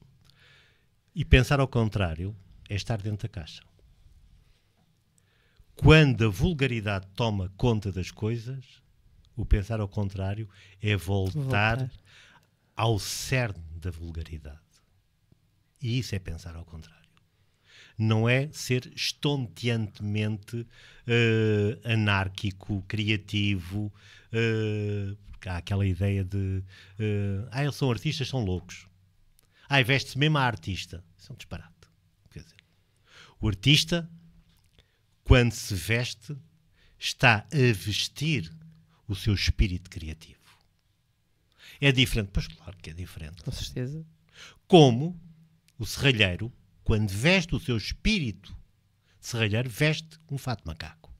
E pensar ao contrário é estar dentro da caixa. Quando a vulgaridade toma conta das coisas, o pensar ao contrário é voltar, voltar. ao cerne da vulgaridade. E isso é pensar ao contrário. Não é ser estonteantemente uh, anárquico, criativo, uh, porque há aquela ideia de uh, ah, eles são artistas, são loucos. Ah, veste-se mesmo a artista. Isso é um disparate. Quer dizer, o artista, quando se veste, está a vestir o seu espírito criativo. É diferente, pois claro que é diferente. Com certeza. Como o serralheiro, quando veste o seu espírito serralheiro, veste um fato macaco.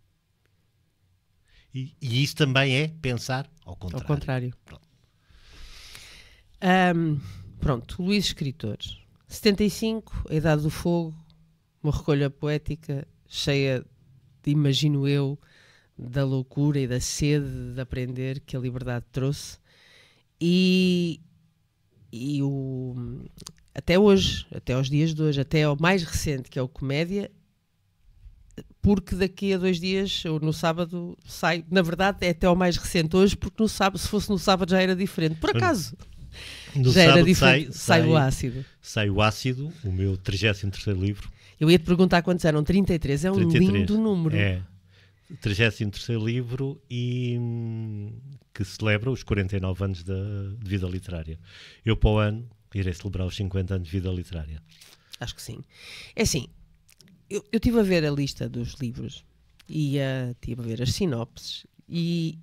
E, e isso também é pensar ao contrário. Ao contrário. Pronto. Um, pronto, Luís Escritor. 75, a Idade do Fogo, uma recolha poética cheia de, imagino eu, da loucura e da sede de aprender que a liberdade trouxe e, e o, até hoje, até aos dias de hoje, até ao mais recente que é o Comédia, porque daqui a dois dias, ou no sábado, sai. Na verdade, é até ao mais recente hoje, porque no sábado, se fosse no sábado já era diferente. Por acaso. No já era diferente. Sai, sai, o ácido. Sai o ácido, o meu 33 livro. Eu ia te perguntar quantos eram. 33 é um 33. lindo número. É. 33 livro e hum, que celebra os 49 anos da, de vida literária. Eu, para o ano, irei celebrar os 50 anos de vida literária. Acho que sim. É assim, eu estive a ver a lista dos livros e estive tive a ver as sinopses e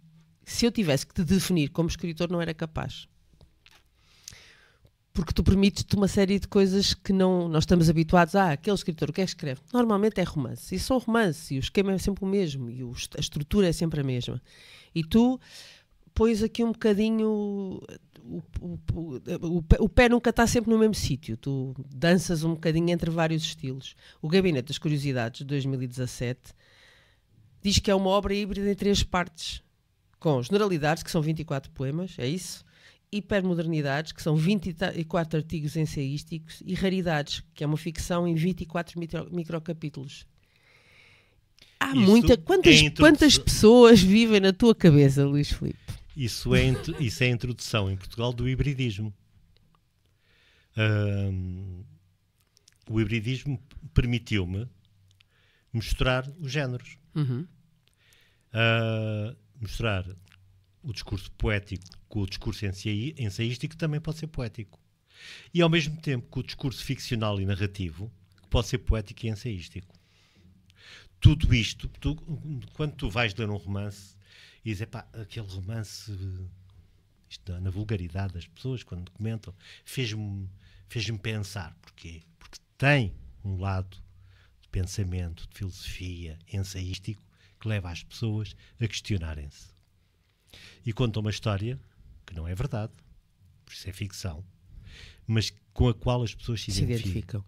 se eu tivesse que te definir como escritor não era capaz porque tu permites-te uma série de coisas que não nós estamos habituados a. Ah, aquele escritor que é que escreve normalmente é romance, e são romance, e o esquema é sempre o mesmo, e o, a estrutura é sempre a mesma. E tu pões aqui um bocadinho. O, o, o pé nunca está sempre no mesmo sítio, tu danças um bocadinho entre vários estilos. O Gabinete das Curiosidades de 2017 diz que é uma obra híbrida em três partes, com generalidades, que são 24 poemas, é isso? hipermodernidades, que são 24 artigos ensaísticos, e raridades, que é uma ficção em 24 micro, microcapítulos. Há Isso muita. É quantas, é quantas pessoas vivem na tua cabeça, Luís Filipe? Isso é, isso é a introdução em Portugal do hibridismo. Um, o hibridismo permitiu-me mostrar os géneros. Uhum. Uh, mostrar o discurso poético com o discurso ensaístico também pode ser poético. E ao mesmo tempo que o discurso ficcional e narrativo pode ser poético e ensaístico. Tudo isto, tu, quando tu vais ler um romance e dizes, pá, aquele romance, isto na, vulgaridade das pessoas, quando comentam, fez-me fez pensar. Porquê? Porque tem um lado de pensamento, de filosofia ensaístico que leva as pessoas a questionarem-se e conta uma história que não é verdade, por isso é ficção, mas com a qual as pessoas se, se identificam. identificam.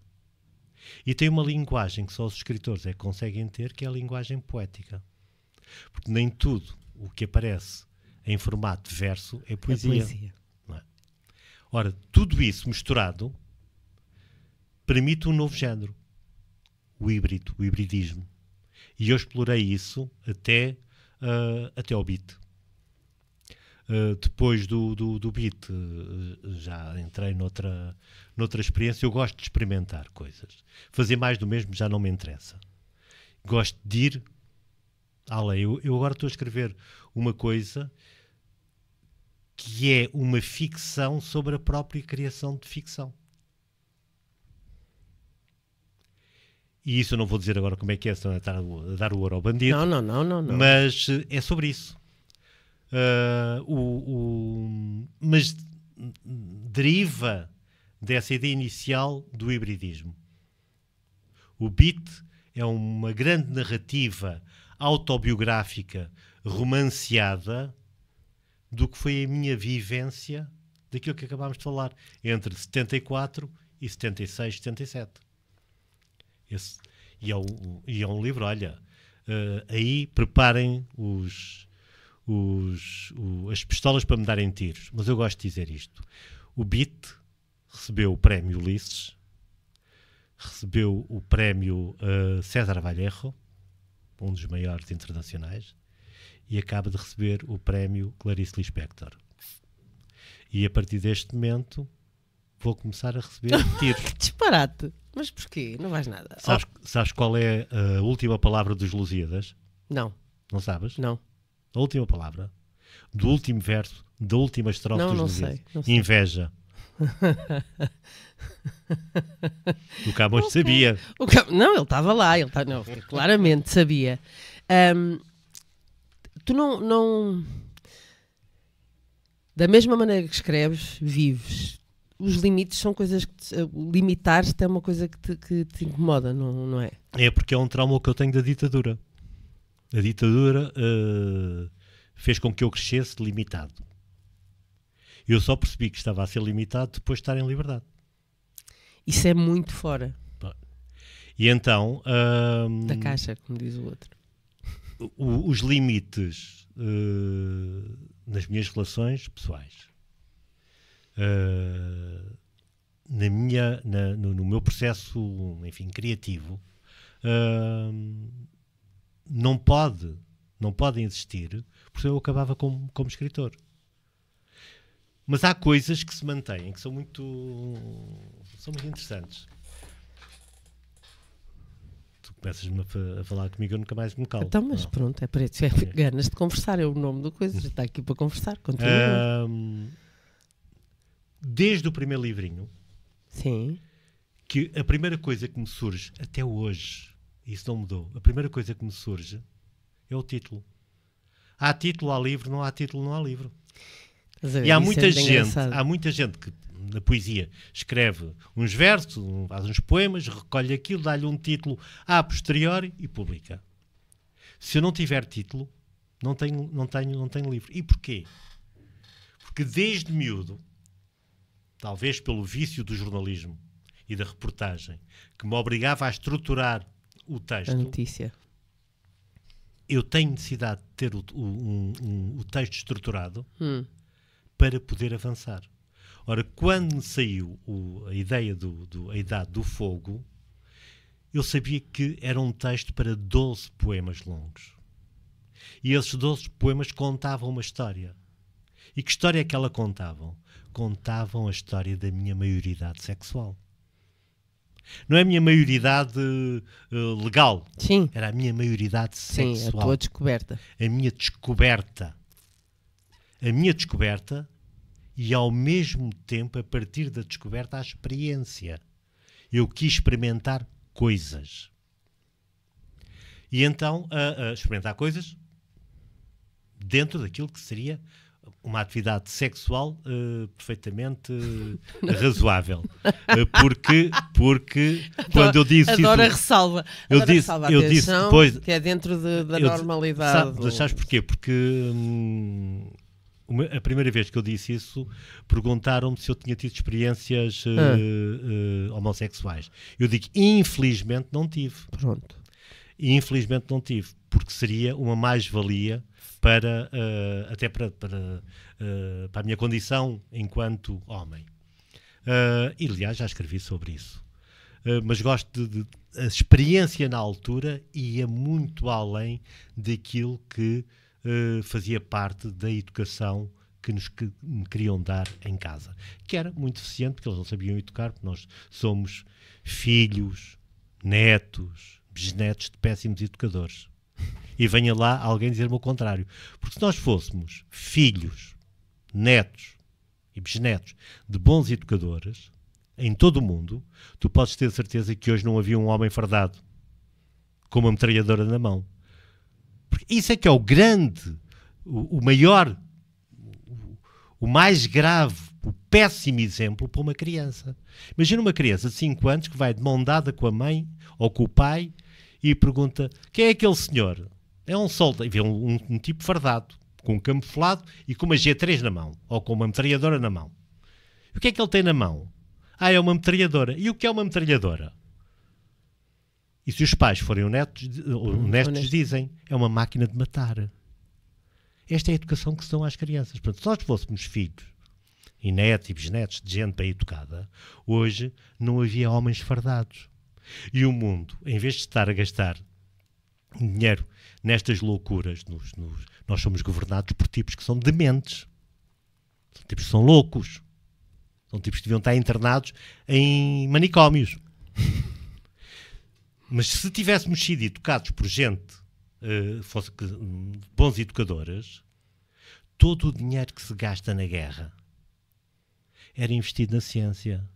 E tem uma linguagem que só os escritores é que conseguem ter, que é a linguagem poética. Porque nem tudo o que aparece em formato verso é poesia. É poesia. É? Ora, tudo isso misturado permite um novo género, o híbrido, o hibridismo. E eu explorei isso até, uh, até ao beat. Eh, depois do, do, do beat, uh, já entrei noutra, noutra experiência. Eu gosto de experimentar coisas. Fazer mais do mesmo já não me interessa. Gosto de ir além. Eu, eu agora estou a escrever uma coisa que é uma ficção sobre a própria criação de ficção. E isso eu não vou dizer agora como é que é, senão é dar, dar o ouro ao bandido. Não, não, não, não, não. Mas eh, é sobre isso. Uh, o, o, mas deriva dessa ideia inicial do hibridismo. O beat é uma grande narrativa autobiográfica romanceada do que foi a minha vivência daquilo que acabámos de falar entre 74 e 76, 77. Esse, e, é um, e é um livro, olha, uh, aí preparem os os, o, as pistolas para me darem tiros, mas eu gosto de dizer isto. O Beat recebeu o prémio Ulisses, recebeu o prémio uh, César Vallejo, um dos maiores internacionais, e acaba de receber o prémio Clarice Lispector. E a partir deste momento vou começar a receber tiros. Disparate! Mas porquê? Não vais nada. Sabes, sabes qual é a última palavra dos Lusíadas? Não. Não sabes? Não última palavra do último verso, da última estrofe não, dos não sei, não sei. Inveja. o Camões okay. sabia. O Cam... Não, ele estava lá, ele tá... não, claramente sabia. Um, tu não, não. Da mesma maneira que escreves, vives. Os limites são coisas que. Te... Limitar-te é uma coisa que te, que te incomoda, não, não é? É porque é um trauma que eu tenho da ditadura. A ditadura uh, fez com que eu crescesse limitado. Eu só percebi que estava a ser limitado depois de estar em liberdade. Isso é muito fora. E então. Uh, da caixa, como diz o outro. O, os limites uh, nas minhas relações pessoais. Uh, na minha, na, no, no, meu processo, enfim, criativo, uh, não pode, não pode existir, porque eu acabava como, como escritor. Mas há coisas que se mantêm, que são muito, são muito interessantes. Tu começas-me a, a, falar comigo, eu nunca mais me calo. Então, mas não. Ah. pronto, é para isso. É ganas de conversar, é o nome do coisa, está aqui para conversar. Continua. Um, desde o primeiro livrinho, Sim. que a primeira coisa que me surge até hoje isso não mudou. A primeira coisa que me surge é o título. Há título, há livro, não há título, não há livro. Ver, e há é muita é gente, engraçado. há muita gente que na poesia escreve uns versos, faz uns poemas, recolhe aquilo, dá-lhe um título a posteriori e publica. Se eu não tiver título, não tenho, não tenho, não tenho livro. E porquê? Porque desde miúdo, talvez pelo vício do jornalismo e da reportagem, que me obrigava a estruturar o texto. A notícia. Eu tenho necessidade de ter o, o, um, um, o texto estruturado hum. para poder avançar. Ora, quando me saiu o, a ideia do, do, a idade do fogo, eu sabia que era um texto para 12 poemas longos. E esses 12 poemas contavam uma história. E que história é que ela contavam? Contavam a história da minha maioridade sexual. Não é a minha maioridade uh, legal. Sim. Era a minha maioridade Sim, sexual. Sim, a tua descoberta. A minha descoberta. A minha descoberta e, ao mesmo tempo, a partir da descoberta, a experiência. Eu quis experimentar coisas. E então, experimentar coisas dentro daquilo que seria uma atividade sexual uh, perfeitamente uh, razoável. Uh, porque porque adoro, quando eu disse. Adoro isso, ressalva. Eu adoro disse, eu disse depois, que é dentro de, da eu, normalidade. Sabe, Sabes porquê? Porque. Hum, uma, a primeira vez que eu disse isso, perguntaram-me se eu tinha tido experiências ah. homossexuais. Eu digo, infelizmente, não tive. Pronto e infelizmente não tive, porque seria uma mais-valia para uh, até para, para, uh, para, a minha condição enquanto homem. Uh, e aliás, já escrevi sobre isso. mas gosto de, de, A experiência na altura ia muito além daquilo que fazia parte da educação que nos que, me queriam dar em casa. Que era muito eficiente, porque eles não sabiam educar, porque nós somos filhos, netos, bisnetos de péssimos educadores. E venha lá alguém dizer-me o contrário. Porque se nós fôssemos filhos, netos e bisnetos de bons educadores, em todo o mundo, tu podes ter certeza que hoje não havia um homem fardado com uma metralhadora na mão. Porque isso é que é o grande, o, o maior, o, o mais grave, o péssimo exemplo para uma criança. Imagina uma criança de 5 anos que vai de mão dada com a mãe ou com o pai e pergunta: quem é aquele senhor? É um soldado, e vê um, um, um tipo fardado, com um camuflado e com uma G3 na mão, ou com uma metralhadora na mão. E o que é que ele tem na mão? Ah, é uma metralhadora. E o que é uma metralhadora? E se os pais forem eh, uhum. honestos, honestos dizem, é uma máquina de matar. Esta é a educação que se dão às crianças. Portanto, se nós fôssemos filhos, e netos e bisnetos de gente bem educada, hoje não havia homens fardados. E o mundo, em vez de estar a gastar dinheiro nestas loucuras, nos, nos, nós somos governados por tipos que são dementes, são tipos que são loucos, são tipos que deviam estar internados em manicômios. Mas se tivéssemos sido educados por gente uh, fosse que, bons educadores, todo o dinheiro que se gasta na guerra era investido na ciência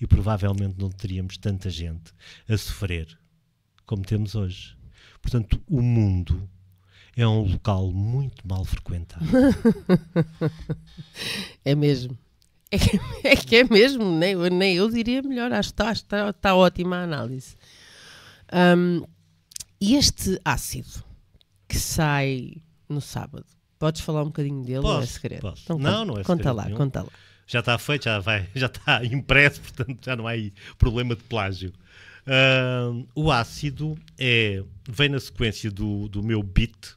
e provavelmente não teríamos tanta gente a sofrer como temos hoje. Portanto, o mundo é um local muito mal frequentado. é mesmo. É que, é que é, mesmo, nem, né? nem eu diria melhor, acho que está, está, está ótima a análise. Um, e este ácido que sai no sábado, podes falar um bocadinho dele? É posso, não é segredo? Posso. Então, não, conta, não é segredo. Conta lá, nenhum. conta lá já está feito, já, vai, já está impresso, portanto já não há aí problema de plágio. Uh, o ácido é, vem na sequência do, do meu beat,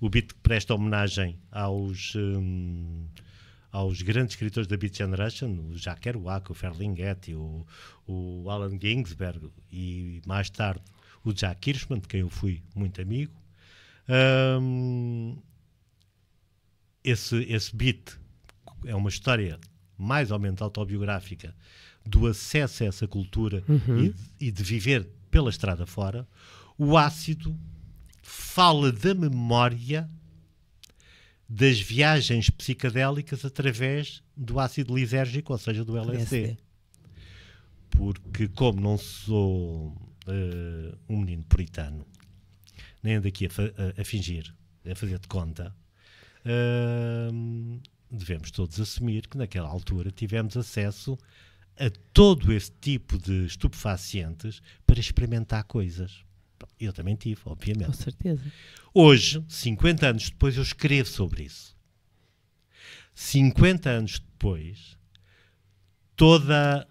o beat que presta homenagem aos, um, ah, aos grandes escritores da Beat Generation, o Jacques Kerouac, o Ferlinghetti, o, o Alan Ginsberg e mais tarde o Jack Kirschman, de quem eu fui muito amigo. Um, ah, esse, esse beat é uma história mais ou menos autobiográfica, do acesso a essa cultura uhum. e, e de viver pela estrada fora, o ácido fala da memória das viagens psicadélicas através do ácido lisérgico, ou seja, do LSD. Porque, como não sou uh, um menino puritano, nem ando aqui a, a, a fingir, a fazer de conta, uh, devemos todos assumir que naquela altura tivemos acesso a todo esse tipo de estupefacientes para experimentar coisas. Eu também tive, obviamente. Com certeza. Hoje, 50 anos depois, eu escrevo sobre isso. 50 anos depois, toda,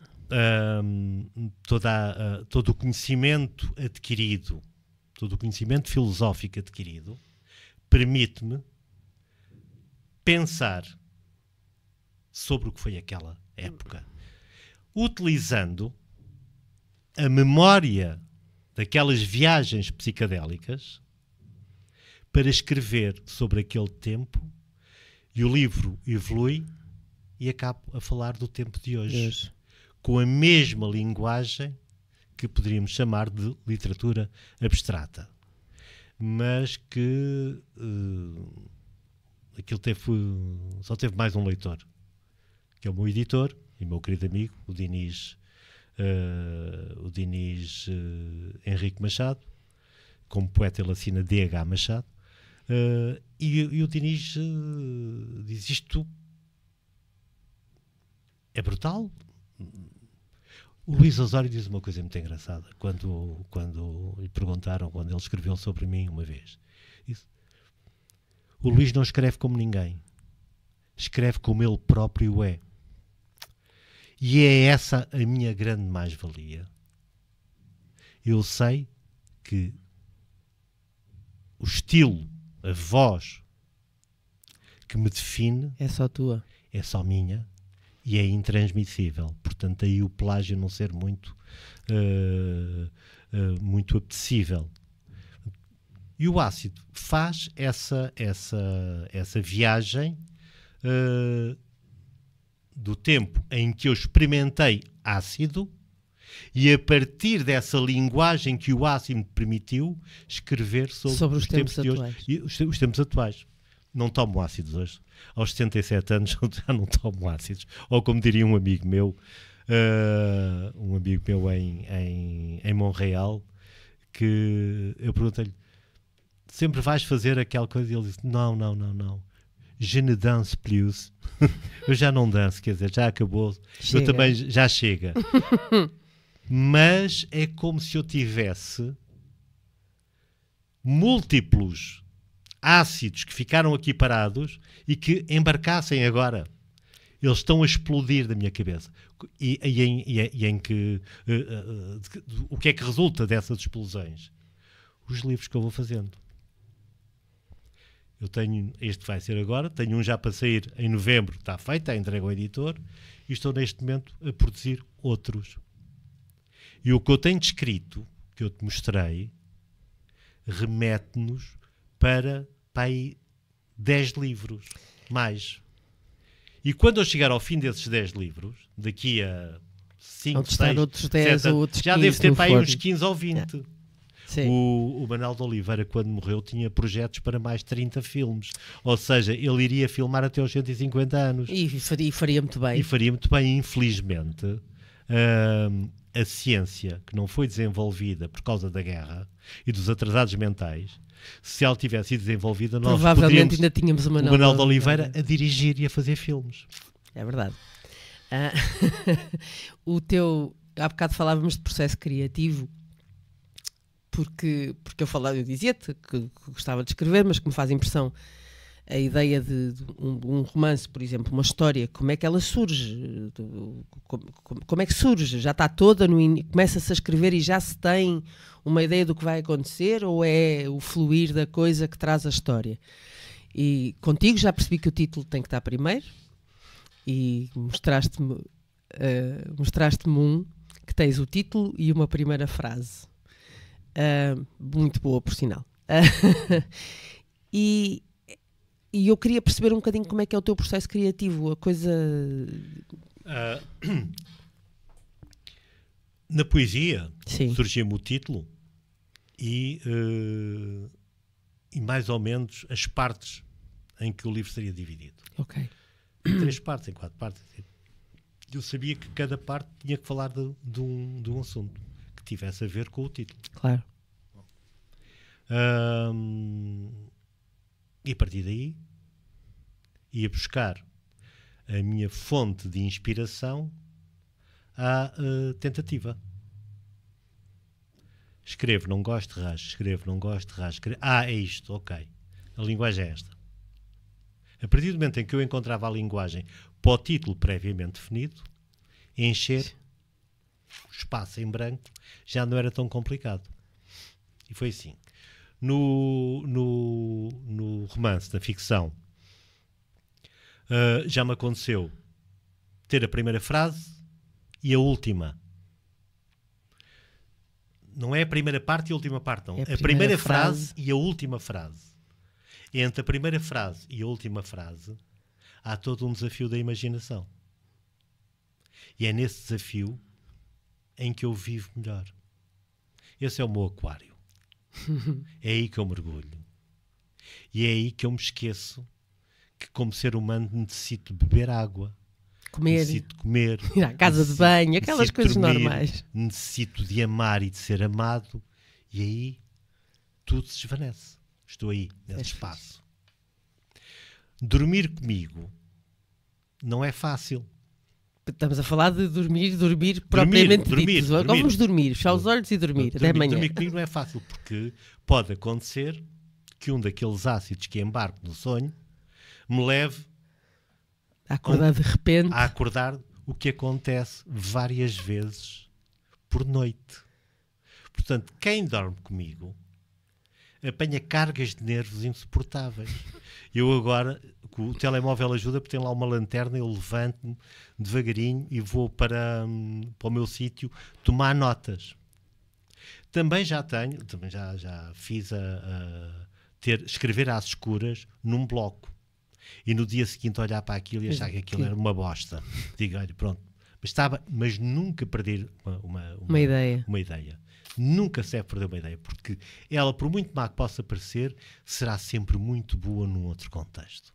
hum, toda, uh, todo o conhecimento adquirido, todo o conhecimento filosófico adquirido, permite-me pensar sobre o que foi aquela época, utilizando a memória daquelas viagens psicadélicas para escrever sobre aquele tempo e o livro evolui e acabo a falar do tempo de hoje yes. com a mesma linguagem que poderíamos chamar de literatura abstrata mas que uh, aquilo teve, só teve mais um leitor que é o meu editor e meu querido amigo, o Dinis, uh, eh, o Dinis uh, eh, Henrique Machado, como poeta ele assina DH Machado, uh, e, e, o Dinis diz isto é brutal. O Luís Osório diz uma coisa muito engraçada quando, quando lhe perguntaram, quando ele escreveu sobre mim uma vez. Disse, o Luís não escreve como ninguém, escreve como ele próprio é. E é essa a minha grande mais-valia. Eu sei que o estilo, a voz que me define é só tua, é só minha e é intransmissível. Portanto, aí o plágio não ser muito uh, uh, muito apetecível. E o ácido faz essa essa essa viagem uh, do tempo em que eu experimentei ácido e a partir dessa linguagem que o ácido me permitiu escrever sobre, sobre os, os, tempos, tempos atuais. Hoje, e os, os, tempos atuais. Não tomo ácidos hoje. Aos 67 anos já não tomo ácidos. Ou como diria um amigo meu, uh, um amigo meu em, em, em Montreal, que eu perguntei-lhe, sempre vais fazer aquela coisa? E ele disse, não, não, não, não je ne danse plus. eu já não danço, quer dizer, já acabou. Chega. Eu também já chega. Mas é como se eu tivesse múltiplos ácidos que ficaram aqui parados e que embarcassem agora. Eles estão a explodir da minha cabeça. E, e, em, e, em, que. Uh, uh, de, de, o que é que resulta dessas explosões? Os livros que eu vou fazendo. Eu tenho, este vai ser agora, tenho um já para sair em novembro, está feito, está entregue ao editor, e estou neste momento a produzir outros. E o que eu tenho descrito, que eu te mostrei, remete-nos para, para aí 10 livros, mais. E quando eu chegar ao fim desses 10 livros, daqui a 5, 6, 7, já 15, devo ter para aí uns 15 ou 20. Yeah. É. Sim. O, o Manuel de Oliveira, quando morreu, tinha projetos para mais 30 filmes. Ou seja, ele iria filmar até aos 150 anos. E, e faria muito bem. E faria muito bem, infelizmente. Uh, a ciência que não foi desenvolvida por causa da guerra e dos atrasados mentais, se ela tivesse sido desenvolvida, nós provavelmente ainda tínhamos o Manuel, o Manuel de Oliveira a dirigir e a fazer filmes. É verdade. Ah, o teu há bocado falávamos de processo criativo porque, porque eu falava, eu dizia-te que, que, gostava de escrever, mas que me faz impressão a ideia de, de um, um, romance, por exemplo, uma história, como é que ela surge, como, como é que surge, já está toda no in... começa-se a escrever e já se tem uma ideia do que vai acontecer ou é o fluir da coisa que traz a história? E contigo já percebi que o título tem que estar primeiro e mostraste-me uh, eh, mostraste um que tens o título e uma primeira frase uh, muito boa, por sinal. Uh, e, e, eu queria perceber um bocadinho como é que é o teu processo criativo, a coisa. Uh, na poesia surgiu me o título e, e mais ou menos as partes em que o livro seria dividido. Ok. Em três partes, em quatro partes. É tipo. Eu sabia que cada parte tinha que falar de, de um, de um assunto que tivesse a ver com o título. Claro. Um, e a partir daí ia buscar a minha fonte de inspiração à uh, tentativa. Escrevo, não gosto, rasgo. Escrevo, não gosto, rasgo. Escrevo. Ah, é isto, ok. A linguagem é esta. A partir do momento em que eu encontrava a linguagem para o título previamente definido, encher espaço em branco, já não era tão complicado. E foi assim. No, no, no romance, na ficção, uh, já me aconteceu ter a primeira frase e a última. Não é a primeira parte e a última parte, não. É a primeira, a primeira frase... frase... e a última frase. Entre a primeira frase e a última frase há todo um desafio da imaginação. E é nesse desafio em que eu vivo melhor. Esse é o meu aquário. é aí que eu mergulho. E é aí que eu me esqueço que, como ser humano, necessito beber água. Comer. Necessito comer. Ir à casa de banho, aquelas coisas dormir, normais. Necessito de amar e de ser amado. E aí tudo se desvanece. Estou aí, nesse é espaço. Dormir comigo não é fácil. Estamos a falar de dormir, dormir, dormir propriamente dormir, dito. Dormir, Vamos dormir, fechar os olhos e dormir, até amanhã. Dormir comigo não é fácil, porque pode acontecer que um daqueles ácidos que embarco no sonho me leve a acordar de repente. A acordar, o que acontece várias vezes por noite. Portanto, quem dorme comigo apanha cargas de nervos insuportáveis. Eu agora que o telemóvel ajuda porque tem lá uma lanterna, eu levanto-me devagarinho e vou para, hum, para o meu sítio tomar notas. Também já tenho, também já, já fiz a, a ter, escrever às escuras num bloco e no dia seguinte olhar para aquilo e achar que aquilo era uma bosta. Digo, olha, pronto. Mas, estava, mas nunca perder uma, uma, uma, uma ideia. uma ideia. Nunca serve perder uma ideia, porque ela, por muito má que possa parecer, será sempre muito boa num outro contexto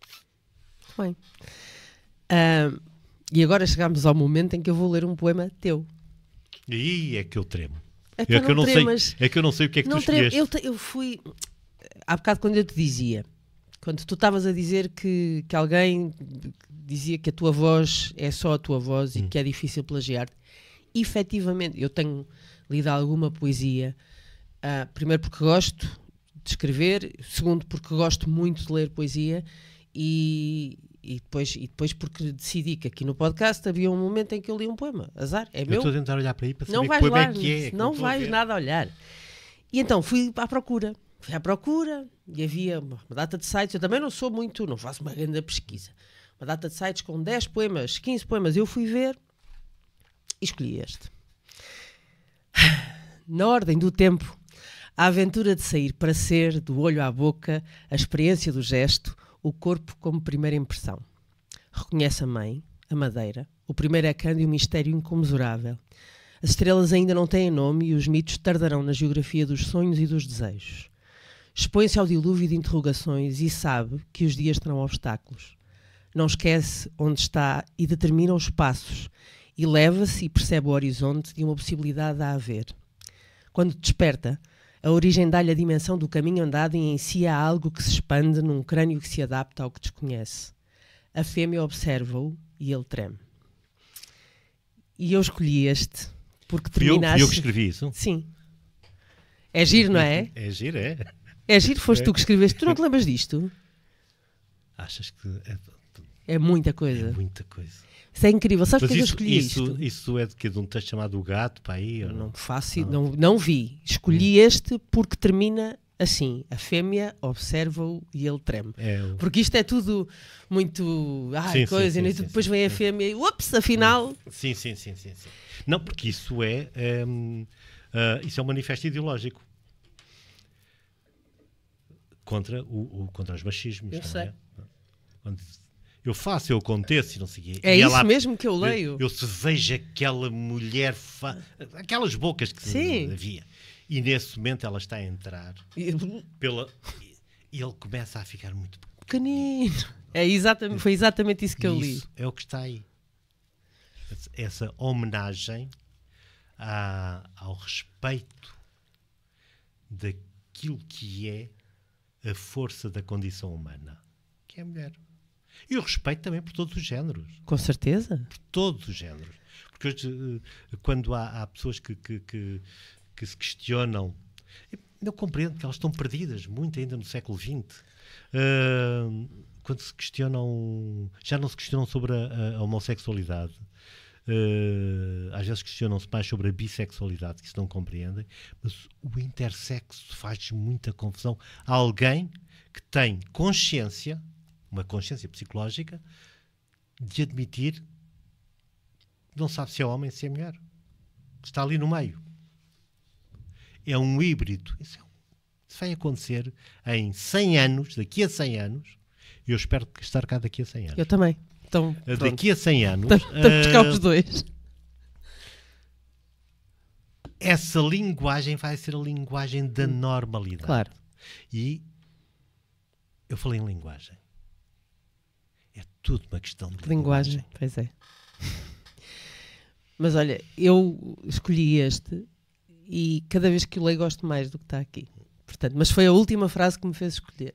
bem. Uh, e agora chegamos ao momento em que eu vou ler um poema teu. E é que eu tremo. É, é que, é que eu não sei. É que eu não sei o que é que não tu tremo. Eu, te, eu fui há bocado quando eu te dizia, quando tu estavas a dizer que, que alguém dizia que a tua voz é só a tua voz hum. e que é difícil plagiar-te, efetivamente, eu tenho lido alguma poesia, uh, primeiro porque gosto de escrever, segundo porque gosto muito de ler poesia e, e depois, e depois porque decidi que aqui no podcast havia um momento em que eu li um poema. Azar, é eu meu. estou a tentar olhar para aí para saber não vais é que poema lá, é que é. Não, não vais nada olhar. E então fui à procura. Fui à procura e havia uma data de sites. Eu também não sou muito, não faço uma grande pesquisa. Uma data de sites com 10 poemas, 15 poemas. Eu fui ver e escolhi este. Na ordem do tempo, a aventura de sair para ser, do olho à boca, a experiência do gesto, o corpo como primeira impressão. Reconhece a mãe, a madeira, o primeiro acando e o mistério incomensurável. As estrelas ainda não têm nome e os mitos tardarão na geografia dos sonhos e dos desejos. Expõe-se ao dilúvio de interrogações e sabe que os dias terão obstáculos. Não esquece onde está e determina os passos. Eleva-se e percebe o horizonte de uma possibilidade a haver. Quando desperta, a origem dá-lhe a dimensão do caminho andado e em si há algo que se expande num crânio que se adapta ao que desconhece. A fêmea observa-o e ele treme. E eu escolhi este porque terminaste... Fui eu, que escrevi isso? Sim. É giro, não é? É giro, é. É giro, foste é. tu que é. escreveste. Tu não te lembras disto? Achas que... É é muita coisa. É muita coisa. Isso é incrível. Sabes Mas que eu escolhi isso, isto? Isso é de, que, de um texto chamado O Gato, para aí? Ou não? não faço, não. não, não vi. Escolhi hum. este porque termina assim. A fêmea observa-o e ele treme. É, Porque isto é tudo muito... Ai, sim, coisa, sim, né? sim, e depois vem a fêmea e, ups, afinal... Hum. Sim, sim, sim, sim. Não, porque isso é... uh, isso é um manifesto ideológico. Contra, o, o contra os machismos. Eu é? sei. É? Onde eu faço, eu aconteço e não sei o quê. É e isso ela, mesmo que eu leio. Eu, eu se vejo aquela mulher, fa... aquelas bocas que Sim. havia. E nesse momento ela está a entrar pela. E ele começa a ficar muito pequenino. É exatamente, foi exatamente isso que eu li. Isso é o que está aí. Essa homenagem ao respeito daquilo que é a força da condição humana, que é a mulher. E o respeito também por todos os géneros. Com certeza. Por todos os géneros. Porque hoje, eh, quando há, há pessoas que, que, que, que, se questionam, eu compreendo que elas estão perdidas muito ainda no século XX. Uh, eh, quando se questionam, já não se questionam sobre a, a homossexualidade, uh, às vezes questionam-se mais sobre a bissexualidade, que se não compreendem, mas o intersexo faz muita confusão Há alguém que tem consciência uma consciência psicológica de admitir não sabe se é homem, se é mulher. Está ali no meio. É um híbrido. Isso, é um, isso vai acontecer em 100 anos, daqui a 100 anos. Eu espero estar cá daqui a 100 anos. Eu também. Então, eh, daqui a 100 anos. Estamos uh, cá eh, os dois. Essa linguagem vai ser a linguagem da hum. normalidade. Claro. E eu falei em linguagem tudo uma questão de linguagem. linguagem. Pois é. Mas olha, eu escolhi este e cada vez que o leio gosto mais do que está aqui. Portanto, mas foi a última frase que me fez escolher.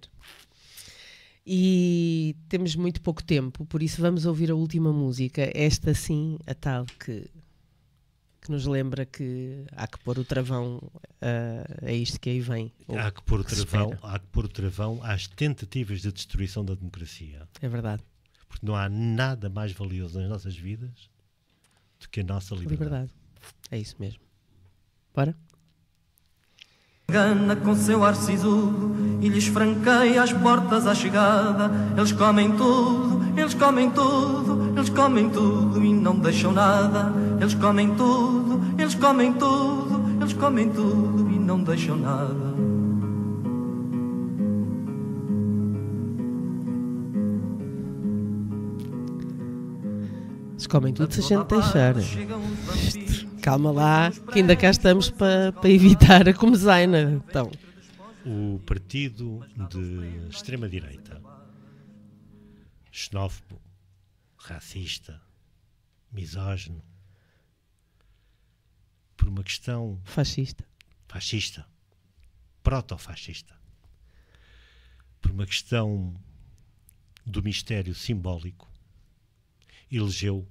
E temos muito pouco tempo, por isso vamos ouvir a última música. Esta sim, a tal que, que nos lembra que há que pôr o travão a, ah, é isto que aí vem. Há que, pôr o travão, há que pôr o travão às tentativas de destruição da democracia. É verdade. Porque não há nada mais valioso nas nossas vidas do que a nossa liberdade. liberdade. É isso mesmo. Bora? Gana com seu ar sisudo e lhes franqueia as portas à chegada. Eles comem tudo, eles comem tudo, eles comem tudo e não deixam nada. Eles comem tudo, eles comem tudo, eles comem tudo e não deixam nada. Eles comem tudo se a gente deixar. Calma lá, que ainda cá estamos para, para evitar a comezaina. Então. O partido de extrema-direita, xenófobo, racista, misógino, por uma questão. Fascista. Fascista. Proto-fascista. Por uma questão do mistério simbólico elegeu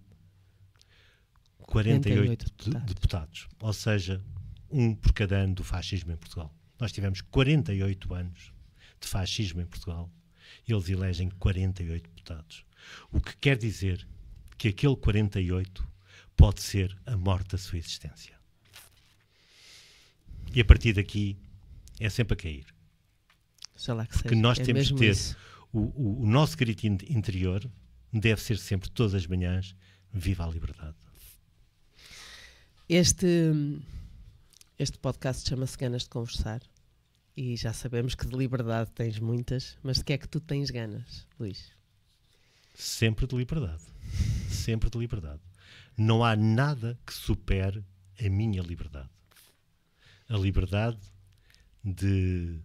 48, 48 deputados. deputados. ou seja, um por cada ano do fascismo em Portugal. Nós tivemos 48 anos de fascismo em Portugal e eles elegem 48 deputados. O que quer dizer que aquele 48 pode ser a morte da sua existência. E a partir daqui é sempre a cair. Sei lá que Porque seja. nós é temos de ter o, o, o, nosso grito interior deve ser sempre, todas as manhãs, viva a liberdade. Este, este podcast chama-se Ganas de Conversar e já sabemos que de liberdade tens muitas, mas de que é que tu tens ganas, Luís? Sempre de liberdade. Sempre de liberdade. Não há nada que supere a minha liberdade. A liberdade de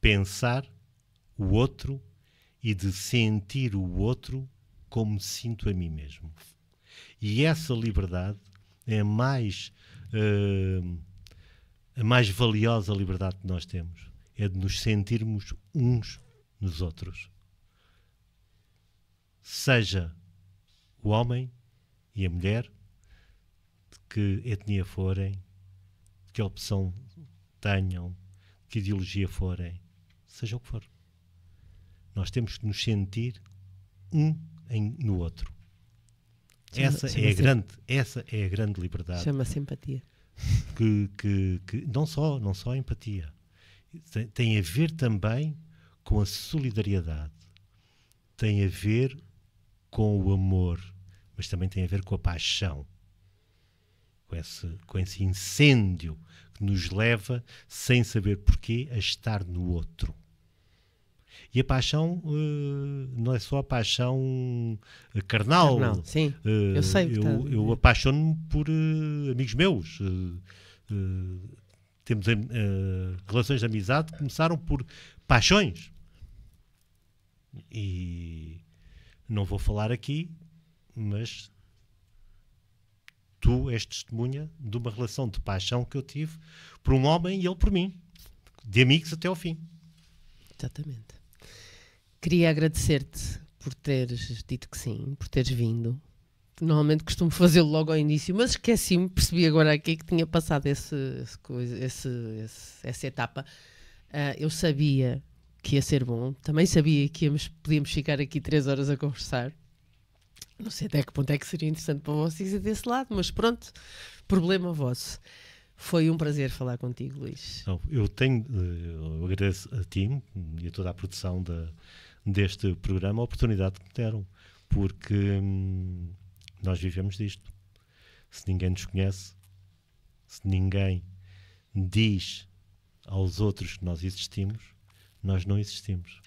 pensar o outro e de sentir o outro como me sinto a mim mesmo. E essa liberdade é a mais, uh, a mais valiosa liberdade que nós temos. É de nos sentirmos uns nos outros. Seja o homem e a mulher, de que etnia forem, de que opção tenham, de que ideologia forem, seja o que for. Nós temos que nos sentir um em, no outro. Chama, essa chama é a grande, essa é a grande liberdade. Chama-se empatia. Que, que, que, não só, não só a empatia. Tem, tem a ver também com a solidariedade. Tem a ver com o amor, mas também tem a ver com a paixão. Com esse, com esse incêndio que nos leva, sem saber porquê, a estar no outro. E a paixão uh, não é só a paixão eh, carnal. carnal sim, uh, eu sei. Eu, tá. eu apaixono-me por uh, amigos meus. temos relações de amizade que começaram por paixões. E não vou falar aqui, mas tu és testemunha de uma relação de paixão que eu tive por um homem e ele por mim, de amigos até ao fim. Exatamente. Queria agradecer-te por teres dito que sim, por teres vindo. Normalmente costumo fazê-lo logo ao início, mas esqueci-me, percebi agora aqui que tinha passado esse, esse esse, esse, essa etapa. Uh, eu sabia que ia ser bom, também sabia que íamos, podíamos ficar aqui três horas a conversar. Não sei até que ponto é que seria interessante para vocês e desse lado, mas pronto, problema vosso. Foi um prazer falar contigo, Luís. eu tenho, eh, eu agradeço a ti e a toda a produção da deste programa a oportunidade que me deram, porque hum, nós vivemos disto. Se ninguém nos conhece, se ninguém diz aos outros que nós existimos, nós não existimos.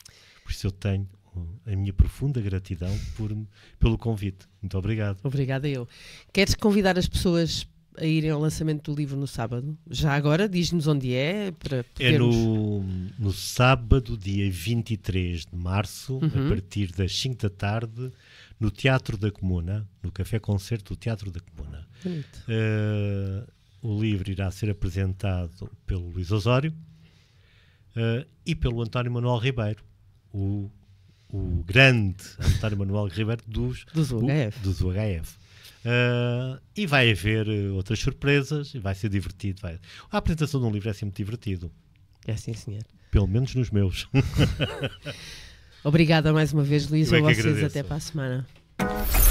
Por isso eu tenho uh, a minha profunda gratidão por, pelo convite. Muito obrigado. Obrigada eu. Queres convidar as pessoas a irem ao lançamento do livro no sábado? Já agora, diz-nos onde é. Para podermos... É no, no sábado, dia 23 de março, uhum. a partir das 5 da tarde, no Teatro da Comuna, no Café Concerto do Teatro da Comuna. Uh, o livro irá ser apresentado pelo Luís Osório uh, e pelo António Manuel Ribeiro, o, o grande António Manuel Ribeiro dos, dos UHF. O, dos UHF. Uh, e vai haver eh, outras surpresas e vai ser divertido. Vai. A apresentação de um livro é sempre divertido. É sim, senhor. Pelo menos nos meus. Obrigada mais uma vez, Luís. Eu é a vocês agradeço. até para a semana.